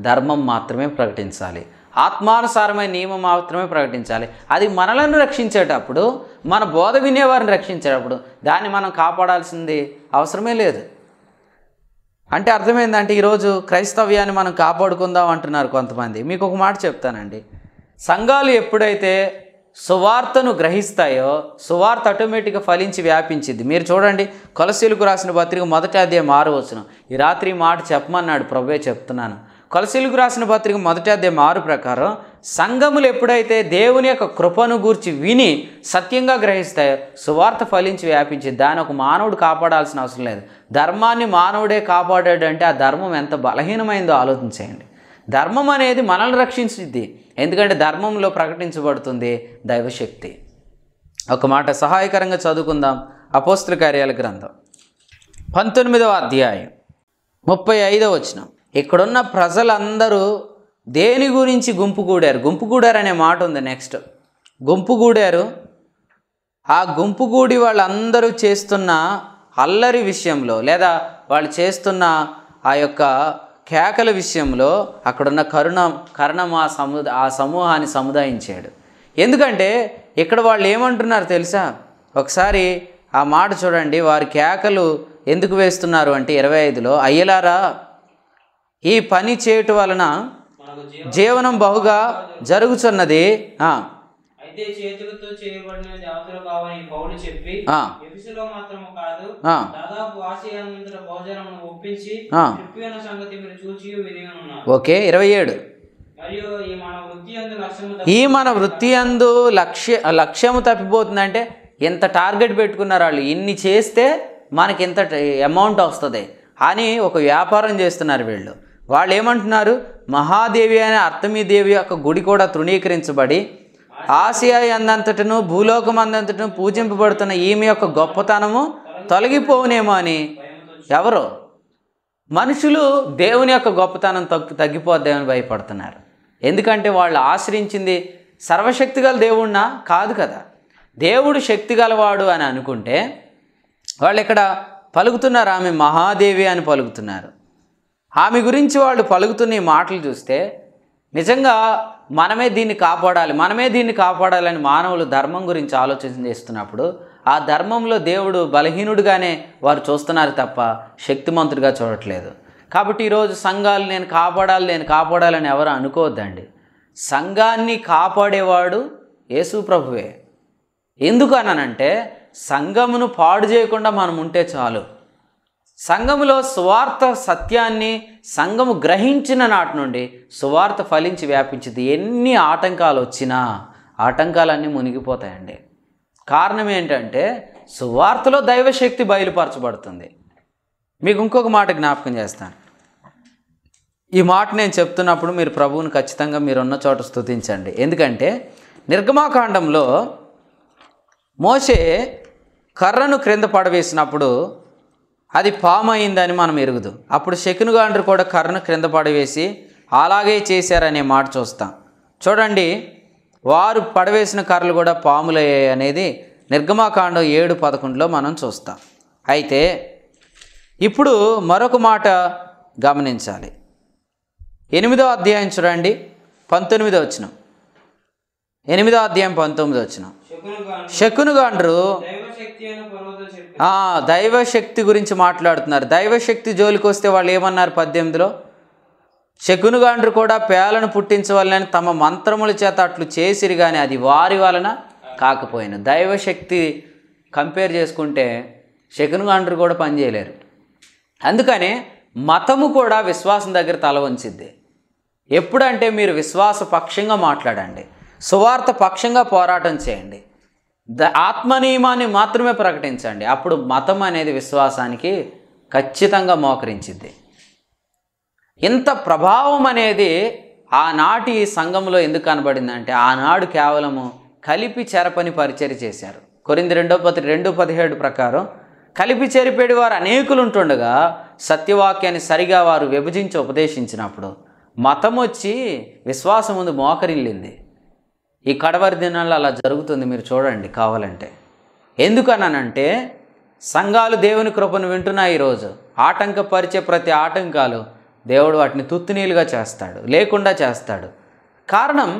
ధర్మం మాత్రమే ప్రకటించాలి ఆత్మానుసారమైన నియమం మాత్రమే ప్రకటించాలి అది మనలను రక్షించేటప్పుడు మన బోధ వినేవారిని రక్షించేటప్పుడు దాన్ని మనం కాపాడాల్సింది అవసరమే లేదు అంటే అర్థమైందంటే ఈరోజు క్రైస్తవ్యాన్ని మనం కాపాడుకుందాం అంటున్నారు కొంతమంది మీకు ఒక మాట చెప్తానండి సంఘాలు ఎప్పుడైతే సువార్తను గ్రహిస్తాయో సువార్త ఆటోమేటిక్గా ఫలించి వ్యాపించింది మీరు చూడండి కొలసీలకు రాసిన పత్రిక మొదటి అదే మారవచ్చును ఈ రాత్రి మాట చెప్పమన్నాడు ప్రభే చెప్తున్నాను కొలసీలకు రాసిన పత్రిక మొదటి అదే మారు ప్రకారం సంఘములు ఎప్పుడైతే దేవుని యొక్క కృపను గూర్చి విని సత్యంగా గ్రహిస్తాయో సువార్త ఫలించి వ్యాపించి దాని ఒక మానవుడు కాపాడాల్సిన అవసరం లేదు ధర్మాన్ని మానవుడే కాపాడాడు అంటే ఆ ధర్మం ఎంత బలహీనమైందో ఆలోచించేయండి ధర్మం అనేది మనల్ని రక్షించింది ఎందుకంటే ధర్మంలో ప్రకటించబడుతుంది దైవశక్తి ఒక మాట సహాయకరంగా చదువుకుందాం అపోస్తుల కార్యాల గ్రంథం పంతొమ్మిదవ అధ్యాయం ముప్పై ఐదవ వచ్చినాం ఇక్కడున్న ప్రజలందరూ దేని గురించి గుంపుగూడారు గుంపుగూడారు అనే మాట ఉంది నెక్స్ట్ గుంపుగూడారు ఆ గుంపుగూడి వాళ్ళందరూ చేస్తున్న అల్లరి విషయంలో లేదా వాళ్ళు చేస్తున్న ఆ యొక్క కేకల విషయంలో అక్కడున్న కరుణ కరుణం ఆ సము ఆ సమూహాన్ని సముదాయించాడు ఎందుకంటే ఇక్కడ వాళ్ళు ఏమంటున్నారు తెలుసా ఒకసారి ఆ మాట చూడండి వారి కేకలు ఎందుకు వేస్తున్నారు అంటే ఇరవై ఐదులో అయ్యలారా ఈ పని చేయటం వలన జీవనం బహుగా జరుగుచున్నది ఓకే ఇరవై ఏడు ఈ మన వృత్తి అందు లక్ష్య లక్ష్యము తప్పిపోతుందంటే ఎంత టార్గెట్ పెట్టుకున్నారు వాళ్ళు ఇన్ని చేస్తే మనకి ఎంత అమౌంట్ వస్తుంది అని ఒక వ్యాపారం చేస్తున్నారు వీళ్ళు వాళ్ళు ఏమంటున్నారు మహాదేవి అనే అర్థమీ దేవి యొక్క గుడి కూడా తృణీకరించబడి ఆసియా అందంతటను భూలోకం అందంతటను పూజింపబడుతున్న ఈమె యొక్క గొప్పతనము తొలగిపోవునేమో అని ఎవరు మనుషులు దేవుని యొక్క గొప్పతనం తగ్గి తగ్గిపోద్దామని భయపడుతున్నారు ఎందుకంటే వాళ్ళు ఆశ్రయించింది సర్వశక్తి గల దేవుణ్ణా కాదు కదా దేవుడు శక్తి గలవాడు అని అనుకుంటే వాళ్ళు ఇక్కడ పలుకుతున్నారు ఆమె మహాదేవి అని పలుకుతున్నారు ఆమె గురించి వాళ్ళు పలుకుతున్న మాటలు చూస్తే నిజంగా మనమే దీన్ని కాపాడాలి మనమే దీన్ని కాపాడాలని మానవులు ధర్మం గురించి ఆలోచన చేస్తున్నప్పుడు ఆ ధర్మంలో దేవుడు బలహీనుడిగానే వారు చూస్తున్నారు తప్ప శక్తిమంతుడిగా చూడట్లేదు కాబట్టి ఈరోజు సంఘాలు నేను కాపాడాలి నేను కాపాడాలని ఎవరు అనుకోవద్దండి సంఘాన్ని కాపాడేవాడు యేసు ప్రభువే ఎందుకు అనంటే సంఘమును పాడు చేయకుండా మనం ఉంటే చాలు సంఘములో సువార్త సత్యాన్ని సంఘము గ్రహించిన నాటి నుండి సువార్త ఫలించి వ్యాపించింది ఎన్ని ఆటంకాలు వచ్చినా ఆటంకాలన్నీ మునిగిపోతాయండి కారణం ఏంటంటే సువార్తలో దైవశక్తి బయలుపరచబడుతుంది మీకు ఇంకొక మాట జ్ఞాపకం చేస్తాను ఈ మాట నేను చెప్తున్నప్పుడు మీరు ప్రభువుని ఖచ్చితంగా మీరున్న చోట స్థుతించండి ఎందుకంటే నిర్గమాకాండంలో మోషే కర్రను క్రింద పడవేసినప్పుడు అది పాము అయిందని మనం ఎరుగుదు అప్పుడు శకునుగాండ్రు కూడా కర్రను క్రింద పడవేసి అలాగే చేశారనే మాట చూస్తాం చూడండి వారు పడవేసిన కర్రలు కూడా పాములయ్యాయి అనేది నిర్గమాకాండం ఏడు పదకొండులో మనం చూస్తాం అయితే ఇప్పుడు మరొక మాట గమనించాలి ఎనిమిదో అధ్యాయం చూడండి పంతొమ్మిదో వచ్చిన ఎనిమిదో అధ్యాయం పంతొమ్మిదో వచ్చిన శకునుగాండ్రు దైవశక్తి గురించి మాట్లాడుతున్నారు దైవశక్తి జోలికి వస్తే వాళ్ళు ఏమన్నారు పద్దెనిమిదిలో శకునుగాండ్రు కూడా పేలను పుట్టించవాలని తమ మంత్రముల చేత అట్లు చేసిరు కానీ అది వారి వలన కాకపోయాను దైవశక్తి కంపేర్ చేసుకుంటే శకునుగాండ్రు కూడా పనిచేయలేరు అందుకని మతము కూడా విశ్వాసం దగ్గర తల వంచిద్ది ఎప్పుడంటే మీరు విశ్వాస పక్షంగా మాట్లాడండి సువార్త పక్షంగా పోరాటం చేయండి ద ఆత్మ నియమాన్ని మాత్రమే ప్రకటించండి అప్పుడు మతం అనేది విశ్వాసానికి ఖచ్చితంగా మోకరించింది ఇంత ప్రభావం అనేది ఆనాటి సంఘంలో ఎందుకు కనబడిందంటే ఆనాడు కేవలము కలిపి చెరపని పరిచయ చేశారు కొరింది రెండో పది రెండు పదిహేడు ప్రకారం కలిపి చెరిపేడు వారు అనేకులు ఉంటుండగా సత్యవాక్యాన్ని సరిగా వారు విభజించి ఉపదేశించినప్పుడు మతం వచ్చి విశ్వాసం ముందు మోకరిల్లింది ఈ కడవరి దినాల్లో అలా జరుగుతుంది మీరు చూడండి కావాలంటే ఎందుకనంటే సంఘాలు దేవుని కృపను వింటున్నాయి ఈరోజు ఆటంకపరిచే ప్రతి ఆటంకాలు దేవుడు వాటిని తుత్తునీలుగా చేస్తాడు లేకుండా చేస్తాడు కారణం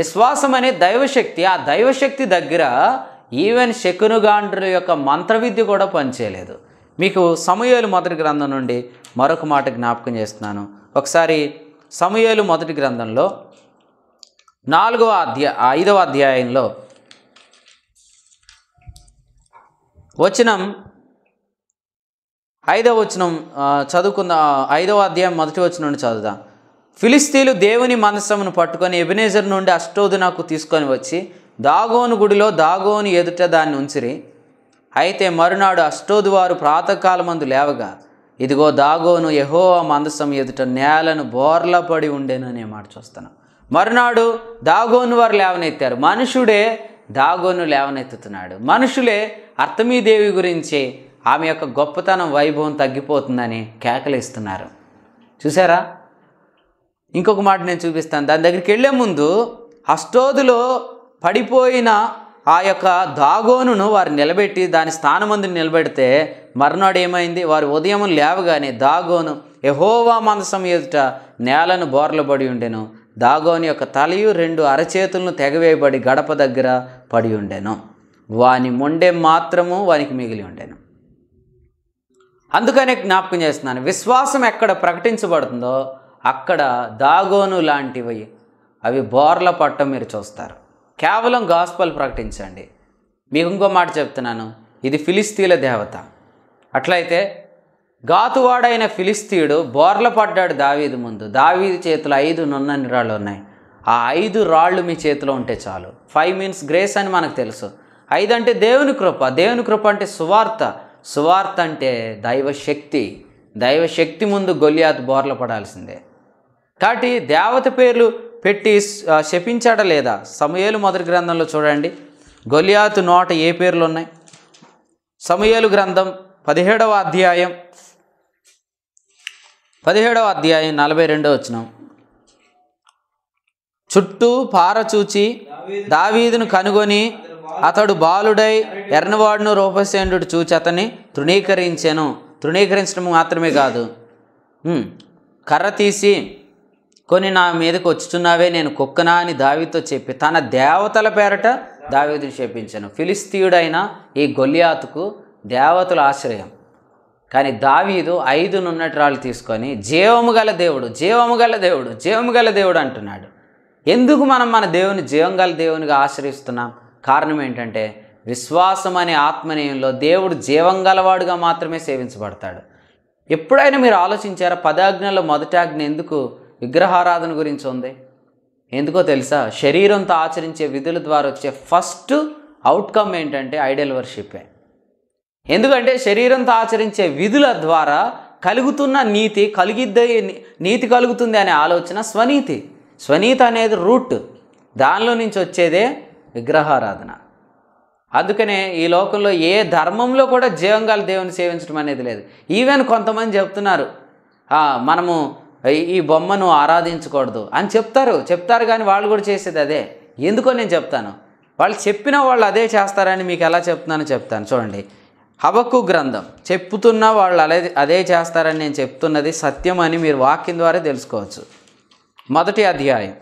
విశ్వాసం అనే దైవశక్తి ఆ దైవశక్తి దగ్గర ఈవెన్ శకునుగాండ్రుల యొక్క మంత్రవిద్య కూడా పనిచేయలేదు మీకు సమయాలు మొదటి గ్రంథం నుండి మరొక మాట జ్ఞాపకం చేస్తున్నాను ఒకసారి సమయాలు మొదటి గ్రంథంలో నాలుగవ అధ్యాయ ఐదవ అధ్యాయంలో వచనం ఐదవ వచనం చదువుకున్న ఐదవ అధ్యాయం మొదటి వచనం చదువుదాం ఫిలిస్తీన్లు దేవుని మనస్సమును పట్టుకొని ఎబినేజర్ నుండి నాకు తీసుకొని వచ్చి దాగోను గుడిలో దాగోను ఎదుట దాన్ని ఉంచిరి అయితే మరునాడు అష్టోదు వారు ప్రాతకాలమందు లేవగా ఇదిగో దాగోను యహో మందసం ఎదుట నేలను బోర్లపడి ఉండేననే మాట చూస్తున్నాం మరునాడు దాగోను వారు లేవనెత్తారు మనుషుడే దాగోను లేవనెత్తుతున్నాడు మనుషులే అర్థమీదేవి గురించి ఆమె యొక్క గొప్పతనం వైభవం తగ్గిపోతుందని కేకలిస్తున్నారు చూసారా ఇంకొక మాట నేను చూపిస్తాను దాని దగ్గరికి వెళ్ళే ముందు అష్టోదులో పడిపోయిన ఆ యొక్క దాగోనును వారు నిలబెట్టి దాని స్థానమందు నిలబెడితే మర్నాడు ఏమైంది వారు ఉదయం లేవగానే దాగోను ఎహోవా మందసం ఎదుట నేలను బోర్లబడి ఉండెను దాగోని యొక్క తలయు రెండు అరచేతులను తెగవేయబడి గడప దగ్గర పడి ఉండెను వాని మొండెం మాత్రము వానికి మిగిలి ఉండెను అందుకనే జ్ఞాపకం చేస్తున్నాను విశ్వాసం ఎక్కడ ప్రకటించబడుతుందో అక్కడ దాగోను లాంటివి అవి బోర్ల పట్టం మీరు చూస్తారు కేవలం గాస్పల్ ప్రకటించండి మీకు ఇంకో మాట చెప్తున్నాను ఇది ఫిలిస్తీన్ల దేవత అట్లయితే గాతువాడైన ఫిలిస్తీడు బోర్ల పడ్డాడు దావీది ముందు దావీది చేతిలో ఐదు నున్నని రాళ్ళు ఉన్నాయి ఆ ఐదు రాళ్ళు మీ చేతిలో ఉంటే చాలు ఫైవ్ మీన్స్ గ్రేస్ అని మనకు తెలుసు ఐదు అంటే దేవుని కృప దేవుని కృప అంటే సువార్త సువార్త అంటే దైవశక్తి దైవశక్తి ముందు గొలియాత్ బోర్ల పడాల్సిందే కాబట్టి దేవత పేర్లు పెట్టి శపించాడ లేదా సమయలు మొదటి గ్రంథంలో చూడండి గొలియాతు నోట ఏ పేర్లు ఉన్నాయి సమయలు గ్రంథం పదిహేడవ అధ్యాయం పదిహేడవ అధ్యాయం నలభై రెండవ వచ్చిన చుట్టూ పారచూచి దావీదును కనుగొని అతడు బాలుడై ఎర్నవాడును రూపసేనుడు చూచి అతన్ని తృణీకరించాను తృణీకరించడం మాత్రమే కాదు కర్ర తీసి కొన్ని నా మీదకి వచ్చుచున్నావే నేను కుక్కనా అని దావితో చెప్పి తన దేవతల పేరట దావీదును చెప్పించాను ఫిలిస్తీయుడైన ఈ గొల్లియాతుకు దేవతల ఆశ్రయం కానీ దావీదు ఐదు నున్నట్రాలు తీసుకొని జీవము గల దేవుడు జీవము గల దేవుడు జీవము గల దేవుడు అంటున్నాడు ఎందుకు మనం మన దేవుని జీవం గల దేవునిగా ఆశ్రయిస్తున్నాం కారణం ఏంటంటే విశ్వాసం అనే ఆత్మనీయంలో దేవుడు జీవం గలవాడుగా మాత్రమే సేవించబడతాడు ఎప్పుడైనా మీరు ఆలోచించారా పదాజ్ఞలో మొదటి ఆజ్ఞ ఎందుకు విగ్రహారాధన గురించి ఉంది ఎందుకో తెలుసా శరీరంతో ఆచరించే విధుల ద్వారా వచ్చే ఫస్ట్ అవుట్కమ్ ఏంటంటే ఐడియల్ వర్షిప్పే ఎందుకంటే శరీరంతో ఆచరించే విధుల ద్వారా కలుగుతున్న నీతి కలిగిద్దే నీతి కలుగుతుంది అనే ఆలోచన స్వనీతి స్వనీతి అనేది రూట్ దానిలో నుంచి వచ్చేదే విగ్రహారాధన అందుకనే ఈ లోకంలో ఏ ధర్మంలో కూడా జీవం గల దేవుని సేవించడం అనేది లేదు ఈవెన్ కొంతమంది చెప్తున్నారు మనము ఈ బొమ్మను ఆరాధించకూడదు అని చెప్తారు చెప్తారు కానీ వాళ్ళు కూడా చేసేది అదే ఎందుకో నేను చెప్తాను వాళ్ళు చెప్పిన వాళ్ళు అదే చేస్తారని మీకు ఎలా చెప్తున్నానో చెప్తాను చూడండి హబక్కు గ్రంథం చెప్పుతున్న వాళ్ళు అదే అదే చేస్తారని నేను చెప్తున్నది సత్యం అని మీరు వాక్యం ద్వారా తెలుసుకోవచ్చు మొదటి అధ్యాయం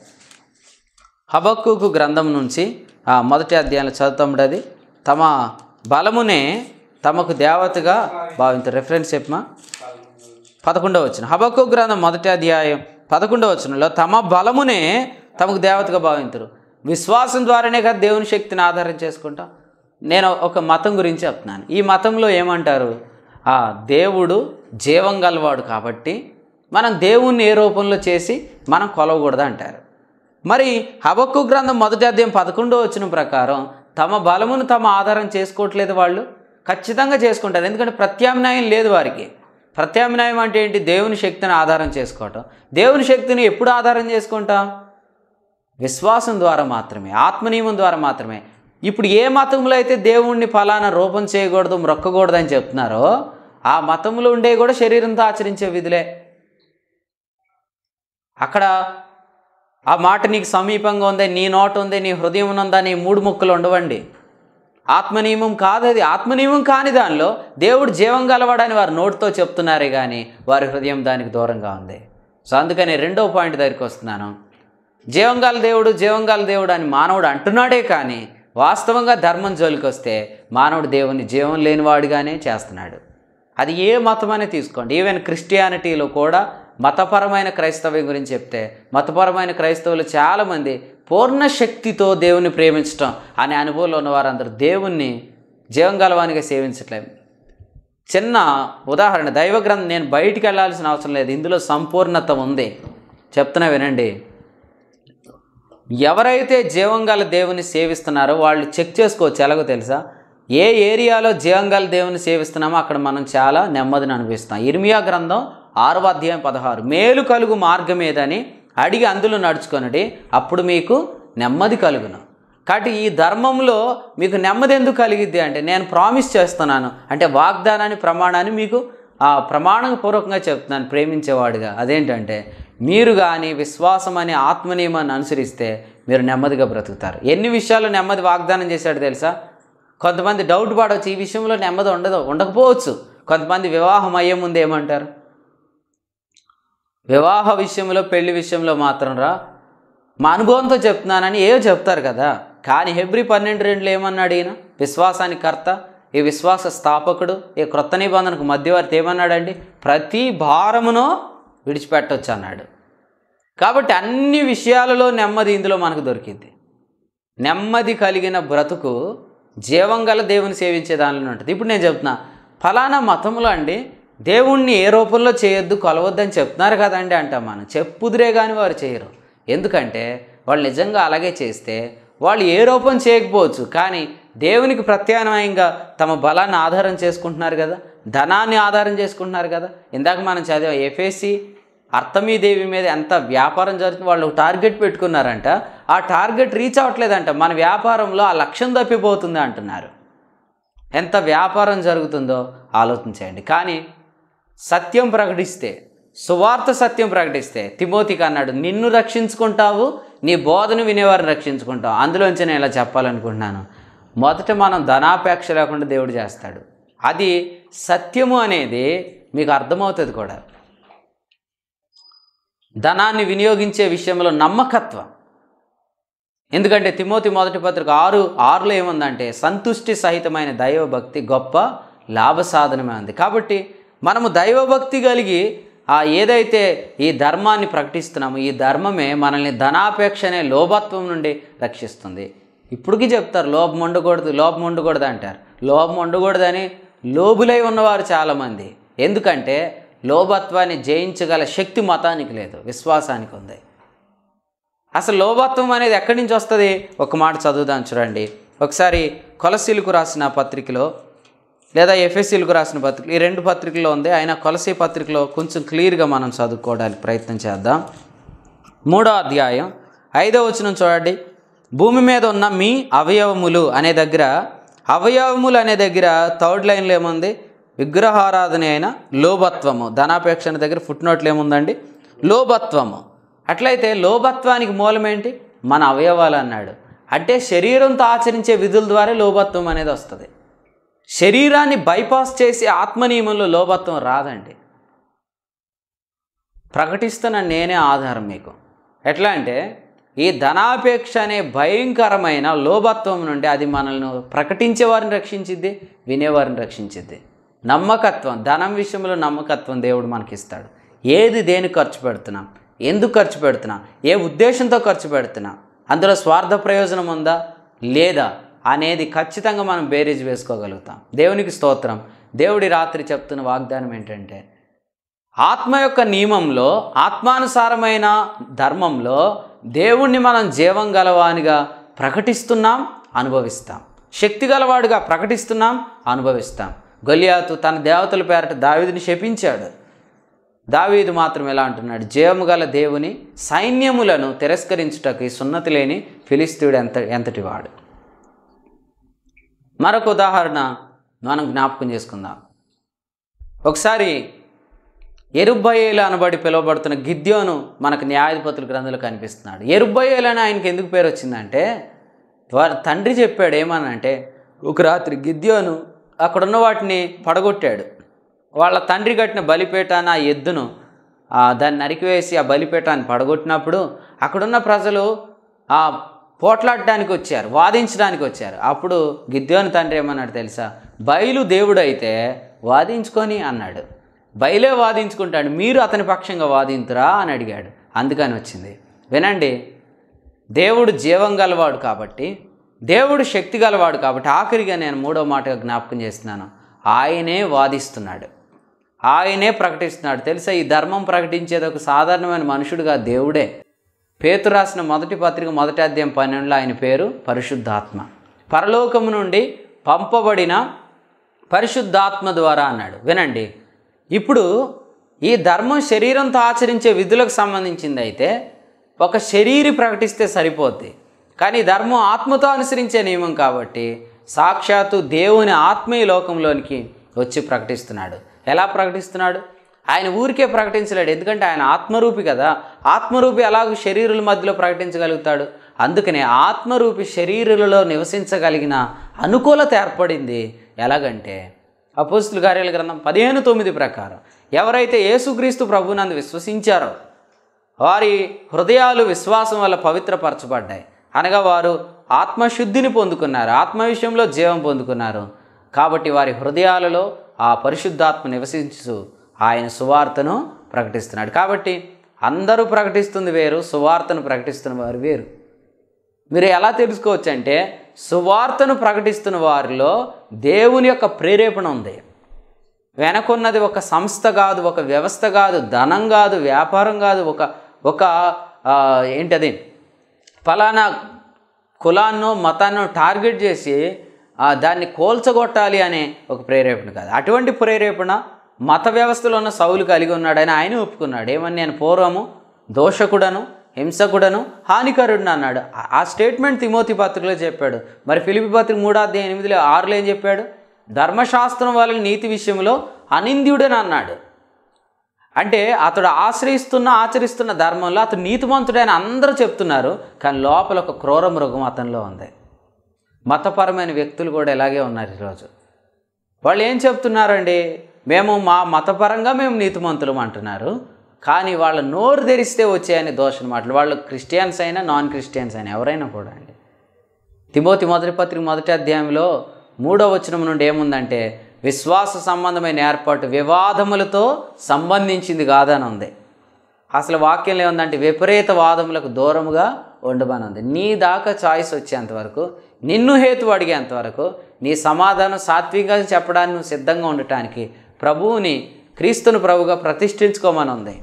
హబక్కుకు గ్రంథం నుంచి మొదటి అధ్యాయంలో చదువుతాముడది తమ బలమునే తమకు దేవతగా భావించారు రెఫరెన్స్ చెప్పమా పదకొండవ వచ్చిన హబక్కు గ్రంథం మొదటి అధ్యాయం పదకొండవ వచనంలో తమ బలమునే తమకు దేవతగా భావించరు విశ్వాసం ద్వారానే కదా దేవుని శక్తిని ఆధారం చేసుకుంటాం నేను ఒక మతం గురించి చెప్తున్నాను ఈ మతంలో ఏమంటారు ఆ దేవుడు జీవం గలవాడు కాబట్టి మనం దేవుణ్ణి ఏ రూపంలో చేసి మనం కొలవకూడదు అంటారు మరి హబక్కు గ్రంథం మొదటి అధ్యాయం పదకొండో వచ్చిన ప్రకారం తమ బలమును తమ ఆధారం చేసుకోవట్లేదు వాళ్ళు ఖచ్చితంగా చేసుకుంటారు ఎందుకంటే ప్రత్యామ్నాయం లేదు వారికి ప్రత్యామ్నాయం అంటే ఏంటి దేవుని శక్తిని ఆధారం చేసుకోవటం దేవుని శక్తిని ఎప్పుడు ఆధారం చేసుకుంటాం విశ్వాసం ద్వారా మాత్రమే ఆత్మనియమం ద్వారా మాత్రమే ఇప్పుడు ఏ మతంలో అయితే దేవుణ్ణి ఫలానా రూపం చేయకూడదు మొక్కకూడదు అని చెప్తున్నారో ఆ మతంలో ఉండే కూడా శరీరంతో ఆచరించే విధులే అక్కడ ఆ మాట నీకు సమీపంగా ఉంది నీ నోట ఉంది నీ హృదయం ఉందా నీ మూడు ముక్కలు ఉండవండి ఆత్మనియమం కాదు అది ఆత్మనియమం కాని దానిలో దేవుడు జీవం గలవాడని వారు నోటితో చెప్తున్నారే కానీ వారి హృదయం దానికి దూరంగా ఉంది సో అందుకని రెండవ పాయింట్ దగ్గరికి వస్తున్నాను జీవంగాల దేవుడు జీవంగాల దేవుడు అని మానవుడు అంటున్నాడే కానీ వాస్తవంగా ధర్మం జోలికి వస్తే మానవుడు దేవుని జీవం లేనివాడుగానే చేస్తున్నాడు అది ఏ మతమైనా తీసుకోండి ఈవెన్ క్రిస్టియానిటీలో కూడా మతపరమైన క్రైస్తవ్యం గురించి చెప్తే మతపరమైన క్రైస్తవులు చాలామంది పూర్ణ శక్తితో దేవుని ప్రేమించటం అనే అనుభవంలో ఉన్న వారందరూ దేవుణ్ణి జీవంగలవానిగా సేవించట్లేదు చిన్న ఉదాహరణ దైవగ్రంథం నేను బయటికి వెళ్ళాల్సిన అవసరం లేదు ఇందులో సంపూర్ణత ఉంది చెప్తున్నా వినండి ఎవరైతే జీవంగల దేవుని సేవిస్తున్నారో వాళ్ళు చెక్ చేసుకోవచ్చు ఎలాగో తెలుసా ఏ ఏరియాలో జీవంగల దేవుని సేవిస్తున్నామో అక్కడ మనం చాలా నెమ్మదిని అనుభవిస్తాం ఇర్మియా గ్రంథం ఆరవ అధ్యాయం పదహారు మేలు కలుగు మార్గం అడిగి అందులో నడుచుకొనడి అప్పుడు మీకు నెమ్మది కలుగును కాబట్టి ఈ ధర్మంలో మీకు నెమ్మది ఎందుకు కలిగిద్ది అంటే నేను ప్రామిస్ చేస్తున్నాను అంటే వాగ్దానాన్ని ప్రమాణాన్ని మీకు ప్రమాణపూర్వకంగా చెప్తున్నాను ప్రేమించేవాడిగా అదేంటంటే మీరు కానీ విశ్వాసం అనే ఆత్మనియమాన్ని అనుసరిస్తే మీరు నెమ్మదిగా బ్రతుకుతారు ఎన్ని విషయాల్లో నెమ్మది వాగ్దానం చేశాడు తెలుసా కొంతమంది డౌట్ పడవచ్చు ఈ విషయంలో నెమ్మది ఉండదు ఉండకపోవచ్చు కొంతమంది వివాహం అయ్యే ముందు ఏమంటారు వివాహ విషయంలో పెళ్లి విషయంలో మాత్రం రా మా అనుభవంతో చెప్తున్నానని ఏవో చెప్తారు కదా కానీ హెబ్రి పన్నెండు రెండులో ఏమన్నాడు ఈయన విశ్వాసానికి కర్త ఈ విశ్వాస స్థాపకుడు ఈ క్రొత్త నిబంధనకు మధ్యవర్తి ఏమన్నాడండి ప్రతి భారమునో విడిచిపెట్టవచ్చు అన్నాడు కాబట్టి అన్ని విషయాలలో నెమ్మది ఇందులో మనకు దొరికింది నెమ్మది కలిగిన బ్రతుకు జీవం గల దేవుని సేవించే దానిలో ఉంటుంది ఇప్పుడు నేను చెప్తున్నా ఫలానా మతంలో అండి దేవుణ్ణి ఏ రూపంలో చేయొద్దు కొలవద్దని చెప్తున్నారు కదండి అంటాం మనం చెప్పుదురే కానీ వారు చేయరు ఎందుకంటే వాళ్ళు నిజంగా అలాగే చేస్తే వాళ్ళు ఏ రూపం చేయకపోవచ్చు కానీ దేవునికి ప్రత్యామ్నాయంగా తమ బలాన్ని ఆధారం చేసుకుంటున్నారు కదా ధనాన్ని ఆధారం చేసుకుంటున్నారు కదా ఇందాక మనం చదివా ఎఫ్ఎస్సి అర్థమీదేవి మీద ఎంత వ్యాపారం జరుగుతుంది వాళ్ళు టార్గెట్ పెట్టుకున్నారంట ఆ టార్గెట్ రీచ్ అవ్వట్లేదంట మన వ్యాపారంలో ఆ లక్ష్యం తప్పిపోతుంది అంటున్నారు ఎంత వ్యాపారం జరుగుతుందో ఆలోచించండి కానీ సత్యం ప్రకటిస్తే సువార్త సత్యం ప్రకటిస్తే తిమోతికి అన్నాడు నిన్ను రక్షించుకుంటావు నీ బోధను వినేవారిని రక్షించుకుంటావు అందులోంచి నేను ఇలా చెప్పాలనుకుంటున్నాను మొదట మనం ధనాపేక్ష లేకుండా దేవుడు చేస్తాడు అది సత్యము అనేది మీకు అర్థమవుతుంది కూడా ధనాన్ని వినియోగించే విషయంలో నమ్మకత్వం ఎందుకంటే తిమోతి మొదటి పత్రిక ఆరు ఆరులో ఏముందంటే సంతుష్టి సహితమైన దైవభక్తి గొప్ప లాభసాధనమే ఉంది కాబట్టి మనము దైవభక్తి కలిగి ఆ ఏదైతే ఈ ధర్మాన్ని ప్రకటిస్తున్నామో ఈ ధర్మమే మనల్ని ధనాపేక్షనే లోభత్వం నుండి రక్షిస్తుంది ఇప్పటికి చెప్తారు లోభం ఉండకూడదు లోభం ఉండకూడదు అంటారు లోభం ఉండకూడదని లోబులై ఉన్నవారు చాలామంది ఎందుకంటే లోభత్వాన్ని జయించగల శక్తి మతానికి లేదు విశ్వాసానికి ఉంది అసలు లోభత్వం అనేది ఎక్కడి నుంచి వస్తుంది ఒక మాట చదువుదాం చూడండి ఒకసారి కొలసీలకు రాసిన పత్రికలో లేదా ఎఫ్ఎస్సీలకు రాసిన పత్రిక ఈ రెండు పత్రికల్లో ఉంది ఆయన కొలసీ పత్రికలో కొంచెం క్లియర్గా మనం చదువుకోవడానికి ప్రయత్నం చేద్దాం మూడో అధ్యాయం ఐదో వచనం చూడండి భూమి మీద ఉన్న మీ అవయవములు అనే దగ్గర అవయవములు అనే దగ్గర థర్డ్ లైన్లో ఏముంది విగ్రహారాధన అయిన లోభత్వము ధనాపేక్షణ దగ్గర ఫుట్ నోట్లు ఏముందండి లోభత్వము అట్లయితే లోభత్వానికి మూలమేంటి మన అవయవాలు అన్నాడు అంటే శరీరంతో ఆచరించే విధుల ద్వారా లోభత్వం అనేది వస్తుంది శరీరాన్ని బైపాస్ చేసి ఆత్మనియమంలో లోభత్వం రాదండి ప్రకటిస్తున్న నేనే ఆధారం మీకు ఎట్లా అంటే ఈ ధనాపేక్ష అనే భయంకరమైన లోభత్వం నుండి అది మనల్ని ప్రకటించేవారిని రక్షించిద్ది వినేవారిని రక్షించిద్ది నమ్మకత్వం ధనం విషయంలో నమ్మకత్వం దేవుడు మనకిస్తాడు ఏది దేని ఖర్చు పెడుతున్నాం ఎందుకు ఖర్చు పెడుతున్నాం ఏ ఉద్దేశంతో ఖర్చు పెడుతున్నాం అందులో స్వార్థ ప్రయోజనం ఉందా లేదా అనేది ఖచ్చితంగా మనం బేరీజ్ వేసుకోగలుగుతాం దేవునికి స్తోత్రం దేవుడి రాత్రి చెప్తున్న వాగ్దానం ఏంటంటే ఆత్మ యొక్క నియమంలో ఆత్మానుసారమైన ధర్మంలో దేవుణ్ణి మనం జీవం గలవానిగా ప్రకటిస్తున్నాం అనుభవిస్తాం శక్తి గలవాడుగా ప్రకటిస్తున్నాం అనుభవిస్తాం గొలియాతు తన దేవతల పేరట దావీదుని శపించాడు దావీదు మాత్రం ఎలా అంటున్నాడు జీవము గల దేవుని సైన్యములను తిరస్కరించుటకు ఈ సున్నతి లేని ఫిలిస్తీయుడు ఎంత ఎంతటివాడు మరొక ఉదాహరణ మనం జ్ఞాపకం చేసుకుందాం ఒకసారి ఎరుబ్బయేలు అనబడి పిలువబడుతున్న గిద్యోను మనకు న్యాయాధిపతుల గ్రంథంలో కనిపిస్తున్నాడు ఎరుబ్బయేలు అని ఆయనకి ఎందుకు పేరు వచ్చిందంటే వారి తండ్రి చెప్పాడు ఏమనంటే ఒక రాత్రి గిద్యోను అక్కడున్న వాటిని పడగొట్టాడు వాళ్ళ తండ్రి కట్టిన బలిపేటాన ఆ ఎద్దును దాన్ని నరికివేసి ఆ బలిపేటాన్ని పడగొట్టినప్పుడు అక్కడున్న ప్రజలు ఆ పోట్లాడడానికి వచ్చారు వాదించడానికి వచ్చారు అప్పుడు గిద్దెని తండ్రి ఏమన్నాడు తెలుసా బయలు దేవుడు అయితే వాదించుకొని అన్నాడు బయలే వాదించుకుంటాడు మీరు అతని పక్షంగా వాదించురా అని అడిగాడు అందుకని వచ్చింది వినండి దేవుడు జీవం గలవాడు కాబట్టి దేవుడు శక్తి గలవాడు కాబట్టి ఆఖరిగా నేను మూడో మాటగా జ్ఞాపకం చేస్తున్నాను ఆయనే వాదిస్తున్నాడు ఆయనే ప్రకటిస్తున్నాడు తెలుసా ఈ ధర్మం ప్రకటించేది ఒక సాధారణమైన మనుషుడుగా దేవుడే పేతు రాసిన మొదటి పత్రిక మొదటి అధ్యాయం పన్నెండులో ఆయన పేరు పరిశుద్ధాత్మ పరలోకము నుండి పంపబడిన పరిశుద్ధాత్మ ద్వారా అన్నాడు వినండి ఇప్పుడు ఈ ధర్మం శరీరంతో ఆచరించే విధులకు సంబంధించింది అయితే ఒక శరీరి ప్రకటిస్తే సరిపోద్ది కానీ ధర్మం ఆత్మతో అనుసరించే నియమం కాబట్టి సాక్షాత్తు దేవుని ఆత్మీయ లోకంలోనికి వచ్చి ప్రకటిస్తున్నాడు ఎలా ప్రకటిస్తున్నాడు ఆయన ఊరికే ప్రకటించలేడు ఎందుకంటే ఆయన ఆత్మరూపి కదా ఆత్మరూపి అలాగ శరీరుల మధ్యలో ప్రకటించగలుగుతాడు అందుకనే ఆత్మరూపి శరీరులలో నివసించగలిగిన అనుకూలత ఏర్పడింది ఎలాగంటే అపోస్తుల కార్యాల గ్రంథం పదిహేను తొమ్మిది ప్రకారం ఎవరైతే యేసుక్రీస్తు ప్రభునందు విశ్వసించారో వారి హృదయాలు విశ్వాసం వల్ల పవిత్రపరచబడ్డాయి అనగా వారు ఆత్మశుద్ధిని పొందుకున్నారు ఆత్మ విషయంలో జీవం పొందుకున్నారు కాబట్టి వారి హృదయాలలో ఆ పరిశుద్ధాత్మ నివసించు ఆయన సువార్తను ప్రకటిస్తున్నాడు కాబట్టి అందరూ ప్రకటిస్తుంది వేరు సువార్తను ప్రకటిస్తున్న వారు వేరు మీరు ఎలా తెలుసుకోవచ్చు అంటే సువార్తను ప్రకటిస్తున్న వారిలో దేవుని యొక్క ప్రేరేపణ ఉంది వెనకున్నది ఒక సంస్థ కాదు ఒక వ్యవస్థ కాదు ధనం కాదు వ్యాపారం కాదు ఒక ఒక ఏంటది ఫలానా కులాన్నో మతాన్నో టార్గెట్ చేసి దాన్ని కోల్చగొట్టాలి అనే ఒక ప్రేరేపణ కాదు అటువంటి ప్రేరేపణ మత వ్యవస్థలో ఉన్న సౌలు కలిగి ఉన్నాడని ఆయన ఒప్పుకున్నాడు ఏమని నేను పూర్వము దోషకుడను హింసకుడను హానికరుడును అన్నాడు ఆ స్టేట్మెంట్ తిమోతి పత్రికలో చెప్పాడు మరి ఫిలిపి పత్రిక మూడాది ఎనిమిదిలో ఆరులో ఏం చెప్పాడు ధర్మశాస్త్రం వల్ల నీతి విషయంలో అనింద్యుడని అన్నాడు అంటే అతడు ఆశ్రయిస్తున్న ఆచరిస్తున్న ధర్మంలో అతడు నీతిమంతుడైన అందరూ చెప్తున్నారు కానీ లోపల ఒక క్రూర మృగం అతనిలో ఉంది మతపరమైన వ్యక్తులు కూడా ఇలాగే ఉన్నారు ఈరోజు వాళ్ళు ఏం చెప్తున్నారండి మేము మా మతపరంగా మేము నీతిమంతులు అంటున్నారు కానీ వాళ్ళ నోరు తెరిస్తే వచ్చాయని దోషణ మాటలు వాళ్ళు క్రిస్టియన్స్ అయినా నాన్ క్రిస్టియన్స్ అయినా ఎవరైనా కూడా అండి తిమోతి మొదటి పత్రిక మొదటి అధ్యాయంలో మూడో వచనం నుండి ఏముందంటే విశ్వాస సంబంధమైన ఏర్పాటు వివాదములతో సంబంధించింది కాదని ఉంది అసలు వాక్యం ఏముందంటే విపరీత వాదములకు దూరముగా ఉండమని ఉంది నీ దాకా చాయిస్ వచ్చేంతవరకు నిన్ను హేతు అడిగేంతవరకు నీ సమాధానం సాత్వికంగా చెప్పడానికి నువ్వు సిద్ధంగా ఉండటానికి ప్రభువుని క్రీస్తును ప్రభుగా ప్రతిష్ఠించుకోమని ఉంది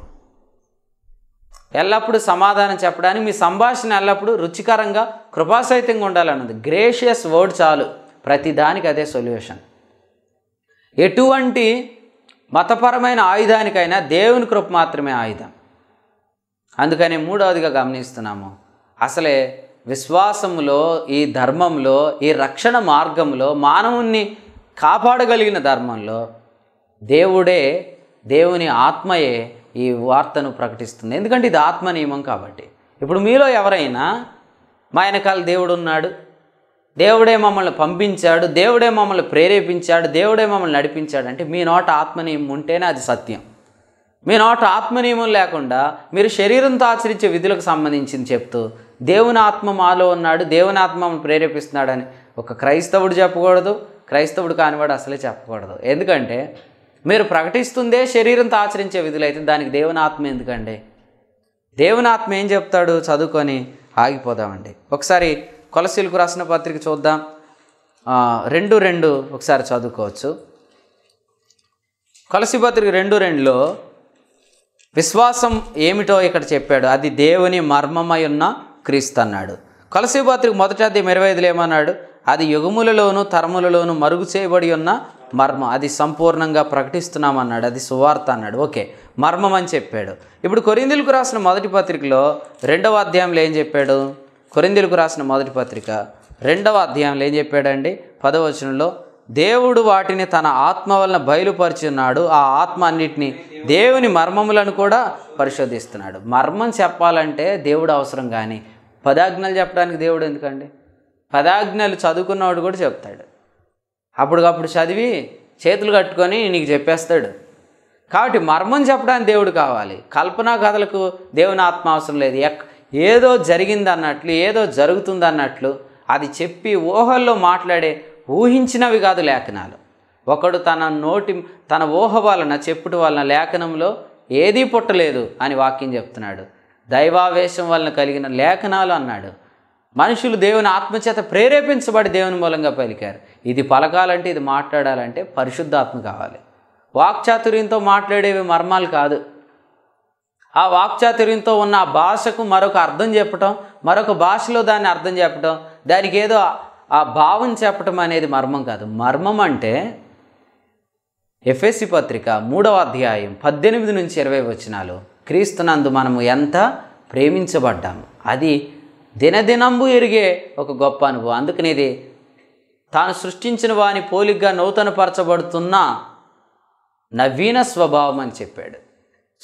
ఎల్లప్పుడూ సమాధానం చెప్పడానికి మీ సంభాషణ ఎల్లప్పుడూ రుచికరంగా కృపాసహితంగా ఉండాలన్నది గ్రేషియస్ వర్డ్ చాలు ప్రతిదానికి అదే సొల్యూషన్ ఎటువంటి మతపరమైన ఆయుధానికైనా దేవుని కృప మాత్రమే ఆయుధం అందుకని మూడవదిగా గమనిస్తున్నాము అసలే విశ్వాసములో ఈ ధర్మంలో ఈ రక్షణ మార్గంలో మానవుణ్ణి కాపాడగలిగిన ధర్మంలో దేవుడే దేవుని ఆత్మయే ఈ వార్తను ప్రకటిస్తుంది ఎందుకంటే ఇది ఆత్మ నియమం కాబట్టి ఇప్పుడు మీలో ఎవరైనా మా వెనకాల దేవుడు ఉన్నాడు దేవుడే మమ్మల్ని పంపించాడు దేవుడే మమ్మల్ని ప్రేరేపించాడు దేవుడే మమ్మల్ని నడిపించాడు అంటే మీ నోట ఆత్మనీయం ఉంటేనే అది సత్యం మీ నోట ఆత్మనియమం లేకుండా మీరు శరీరంతో ఆచరించే విధులకు సంబంధించింది చెప్తూ దేవుని ఆత్మ మాలో ఉన్నాడు దేవుని ఆత్మ ప్రేరేపిస్తున్నాడని ఒక క్రైస్తవుడు చెప్పకూడదు క్రైస్తవుడు కానివాడు అసలే చెప్పకూడదు ఎందుకంటే మీరు ప్రకటిస్తుందే శరీరంతో ఆచరించే విధులైతే దానికి దేవుని ఆత్మ ఎందుకండి దేవుని ఆత్మ ఏం చెప్తాడు చదువుకొని ఆగిపోదామండి ఒకసారి కొలసీలకు రాసిన పత్రిక చూద్దాం రెండు రెండు ఒకసారి చదువుకోవచ్చు కొలసి పత్రిక రెండు రెండులో విశ్వాసం ఏమిటో ఇక్కడ చెప్పాడు అది దేవుని మర్మమై ఉన్న క్రీస్తు అన్నాడు కొలసి పత్రిక మొదట అది ఇరవై ఏమన్నాడు అది యుగములలోను తరములలోను మరుగు చేయబడి ఉన్న మర్మ అది సంపూర్ణంగా ప్రకటిస్తున్నామన్నాడు అది సువార్త అన్నాడు ఓకే మర్మం అని చెప్పాడు ఇప్పుడు కొరిందులకు రాసిన మొదటి పత్రికలో రెండవ అధ్యాయంలో ఏం చెప్పాడు కొరిందీలకు రాసిన మొదటి పత్రిక రెండవ అధ్యాయంలో ఏం చెప్పాడండి పదవచనంలో దేవుడు వాటిని తన ఆత్మ వలన బయలుపరుచున్నాడు ఆ ఆత్మ అన్నిటినీ దేవుని మర్మములను కూడా పరిశోధిస్తున్నాడు మర్మం చెప్పాలంటే దేవుడు అవసరం కానీ పదాజ్ఞలు చెప్పడానికి దేవుడు ఎందుకండి పదాజ్ఞలు చదువుకున్నవాడు కూడా చెప్తాడు అప్పటికప్పుడు చదివి చేతులు కట్టుకొని నీకు చెప్పేస్తాడు కాబట్టి మర్మం చెప్పడానికి దేవుడు కావాలి కల్పనా కథలకు దేవుని ఆత్మ అవసరం లేదు ఎక్ ఏదో జరిగిందన్నట్లు ఏదో జరుగుతుందన్నట్లు అది చెప్పి ఊహల్లో మాట్లాడే ఊహించినవి కాదు లేఖనాలు ఒకడు తన నోటి తన ఊహ వలన చెప్పుట వలన లేఖనంలో ఏదీ పుట్టలేదు అని వాక్యం చెప్తున్నాడు దైవావేశం వలన కలిగిన లేఖనాలు అన్నాడు మనుషులు దేవుని ఆత్మచేత ప్రేరేపించబడి దేవుని మూలంగా పలికారు ఇది పలకాలంటే ఇది మాట్లాడాలంటే పరిశుద్ధాత్మ కావాలి వాక్చాతుర్యంతో మాట్లాడేవి మర్మాలు కాదు ఆ వాక్చాతుర్యంతో ఉన్న ఆ భాషకు మరొక అర్థం చెప్పటం మరొక భాషలో దాన్ని అర్థం చెప్పటం దానికి ఏదో ఆ భావం చెప్పటం అనేది మర్మం కాదు మర్మం అంటే ఎఫ్ఎస్సి పత్రిక మూడవ అధ్యాయం పద్దెనిమిది నుంచి ఇరవై వచ్చినాలు క్రీస్తునందు మనము ఎంత ప్రేమించబడ్డాము అది దినదినంబు ఎరిగే ఒక గొప్ప అనుభవం అందుకని తాను సృష్టించిన వాని పోలిగ్గా నూతనపరచబడుతున్న నవీన స్వభావం అని చెప్పాడు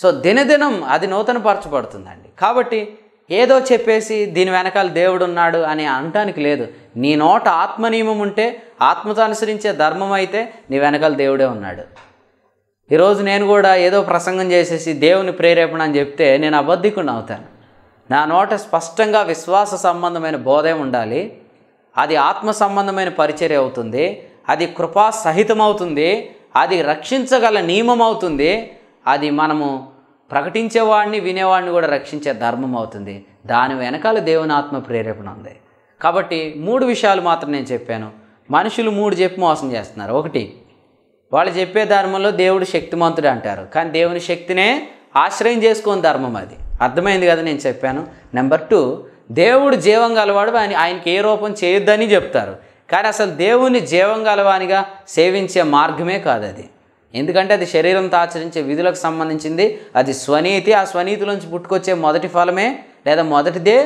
సో దినదినం అది నూతన పరచబడుతుందండి కాబట్టి ఏదో చెప్పేసి దీని వెనకాల దేవుడు ఉన్నాడు అని అనటానికి లేదు నీ నోట ఆత్మ నియమం ఉంటే ఆత్మతో అనుసరించే ధర్మం అయితే నీ వెనకాల దేవుడే ఉన్నాడు ఈరోజు నేను కూడా ఏదో ప్రసంగం చేసేసి దేవుని ప్రేరేపణ అని చెప్తే నేను అబద్ధికుండా అవుతాను నా నోట స్పష్టంగా విశ్వాస సంబంధమైన బోధే ఉండాలి అది ఆత్మ సంబంధమైన పరిచర్య అవుతుంది అది కృపా సహితం అవుతుంది అది రక్షించగల నియమం అవుతుంది అది మనము ప్రకటించేవాడిని వినేవాడిని కూడా రక్షించే ధర్మం అవుతుంది దాని వెనకాల దేవుని ఆత్మ ప్రేరేపణ ఉంది కాబట్టి మూడు విషయాలు మాత్రం నేను చెప్పాను మనుషులు మూడు చెప్పి మోసం చేస్తున్నారు ఒకటి వాళ్ళు చెప్పే ధర్మంలో దేవుడు శక్తిమంతుడు అంటారు కానీ దేవుని శక్తినే ఆశ్రయం చేసుకోని ధర్మం అది అర్థమైంది కదా నేను చెప్పాను నెంబర్ టూ దేవుడు జీవం గలవాడు అని ఆయనకి ఏ రూపం చేయొద్దని చెప్తారు కానీ అసలు దేవుని జీవం గలవానిగా సేవించే మార్గమే కాదు అది ఎందుకంటే అది శరీరంతో ఆచరించే విధులకు సంబంధించింది అది స్వనీతి ఆ స్వనీతిలోంచి పుట్టుకొచ్చే మొదటి ఫలమే లేదా మొదటిదే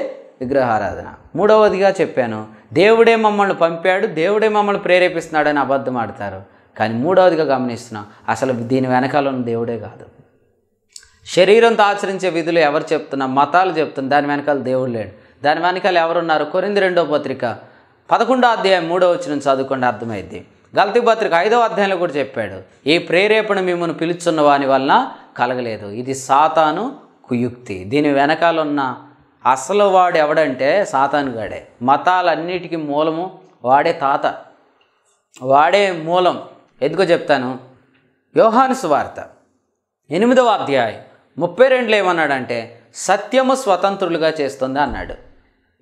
విగ్రహారాధన మూడవదిగా చెప్పాను దేవుడే మమ్మల్ని పంపాడు దేవుడే మమ్మల్ని ప్రేరేపిస్తున్నాడని అబద్ధం ఆడతారు కానీ మూడవదిగా గమనిస్తున్నాం అసలు దీని వెనకాల ఉన్న దేవుడే కాదు శరీరంతో ఆచరించే విధులు ఎవరు చెప్తున్నా మతాలు చెప్తున్నా దాని వెనకాల దేవుడు లేడు దాని వెనకాల ఎవరున్నారు కొరింది రెండో పత్రిక పదకొండో అధ్యాయం మూడో వచ్చిన చదువుకోండి అర్థమైద్ది గల్తీ పత్రిక ఐదవ అధ్యాయంలో కూడా చెప్పాడు ఈ ప్రేరేపణ మిమ్మల్ని పిలుచున్న వాని వలన కలగలేదు ఇది సాతాను కుయుక్తి దీని వెనకాల ఉన్న అసలు వాడు ఎవడంటే సాతాను గాడే మతాలన్నిటికీ మూలము వాడే తాత వాడే మూలం ఎందుకో చెప్తాను యోహాను సువార్త ఎనిమిదవ అధ్యాయం ముప్పై రెండులో ఏమన్నాడంటే సత్యము స్వతంత్రులుగా చేస్తుంది అన్నాడు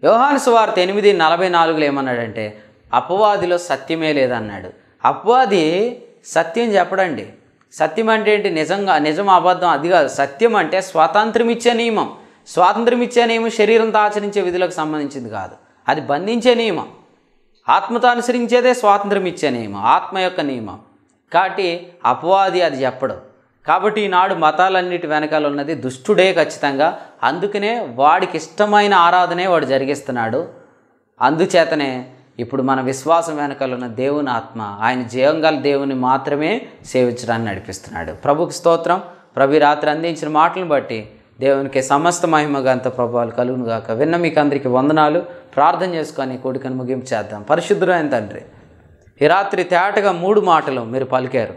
యోహాను సువార్త ఎనిమిది నలభై నాలుగులో ఏమన్నాడంటే అపవాదిలో సత్యమే లేదన్నాడు అపవాది సత్యం చెప్పడండి సత్యం అంటే ఏంటి నిజంగా నిజం అబద్ధం అది కాదు సత్యం అంటే స్వాతంత్రం ఇచ్చే నియమం స్వాతంత్రం ఇచ్చే నియమం శరీరంతో ఆచరించే విధులకు సంబంధించింది కాదు అది బంధించే నియమం ఆత్మతో అనుసరించేదే స్వాతంత్రం ఇచ్చే నియమం ఆత్మ యొక్క నియమం కాబట్టి అపవాది అది చెప్పడం కాబట్టి ఈనాడు మతాలన్నిటి వెనకాల ఉన్నది దుష్టుడే ఖచ్చితంగా అందుకనే వాడికి ఇష్టమైన ఆరాధనే వాడు జరిగిస్తున్నాడు అందుచేతనే ఇప్పుడు మన విశ్వాసం వెనకాల ఉన్న దేవుని ఆత్మ ఆయన జీవంగల దేవుని మాత్రమే సేవించడాన్ని నడిపిస్తున్నాడు ప్రభుకి స్తోత్రం ప్రభు రాత్రి అందించిన మాటలను బట్టి దేవునికి సమస్త మహిమ గంత ప్రభావాలు కలుగును గాక విన్న మీకు అందరికీ వందనాలు ప్రార్థన చేసుకొని కోడికను ముగింపు చేద్దాం పరిశుద్ధమైన తండ్రి ఈ రాత్రి తేటగా మూడు మాటలు మీరు పలికారు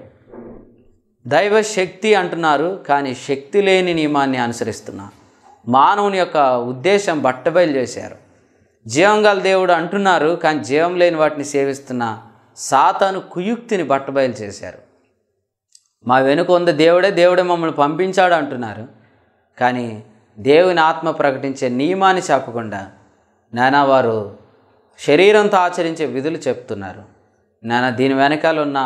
దైవ శక్తి అంటున్నారు కానీ శక్తి లేని నియమాన్ని అనుసరిస్తున్నా మానవుని యొక్క ఉద్దేశం బట్టబయలు చేశారు జీవం గల దేవుడు అంటున్నారు కానీ జీవం లేని వాటిని సేవిస్తున్న సాతాను కుయుక్తిని బట్టబయలు చేశారు మా వెనుక ఉంది దేవుడే దేవుడే మమ్మల్ని పంపించాడు అంటున్నారు కానీ దేవుని ఆత్మ ప్రకటించే నియమాన్ని చెప్పకుండా నానా వారు శరీరంతో ఆచరించే విధులు చెప్తున్నారు నానా దీని వెనకాల ఉన్న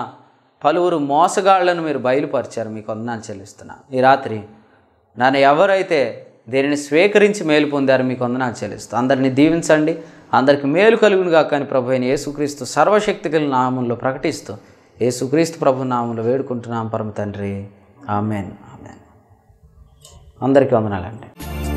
పలువురు మోసగాళ్లను మీరు బయలుపరిచారు మీకు అందాన్ని చెల్లిస్తున్నా ఈ రాత్రి నన్ను ఎవరైతే దీనిని స్వీకరించి మేలు పొందారు మీకు వందనాలు చెల్లిస్తూ అందరినీ దీవించండి అందరికి మేలు కలుగునుగా కానీ ప్రభు అయిన యేసుక్రీస్తు సర్వశక్తి నామంలో ప్రకటిస్తూ యేసుక్రీస్తు ప్రభు నామంలో వేడుకుంటున్నాం పరమ తండ్రి ఆమెన్ ఆమెన్ అందరికీ వందనాలండి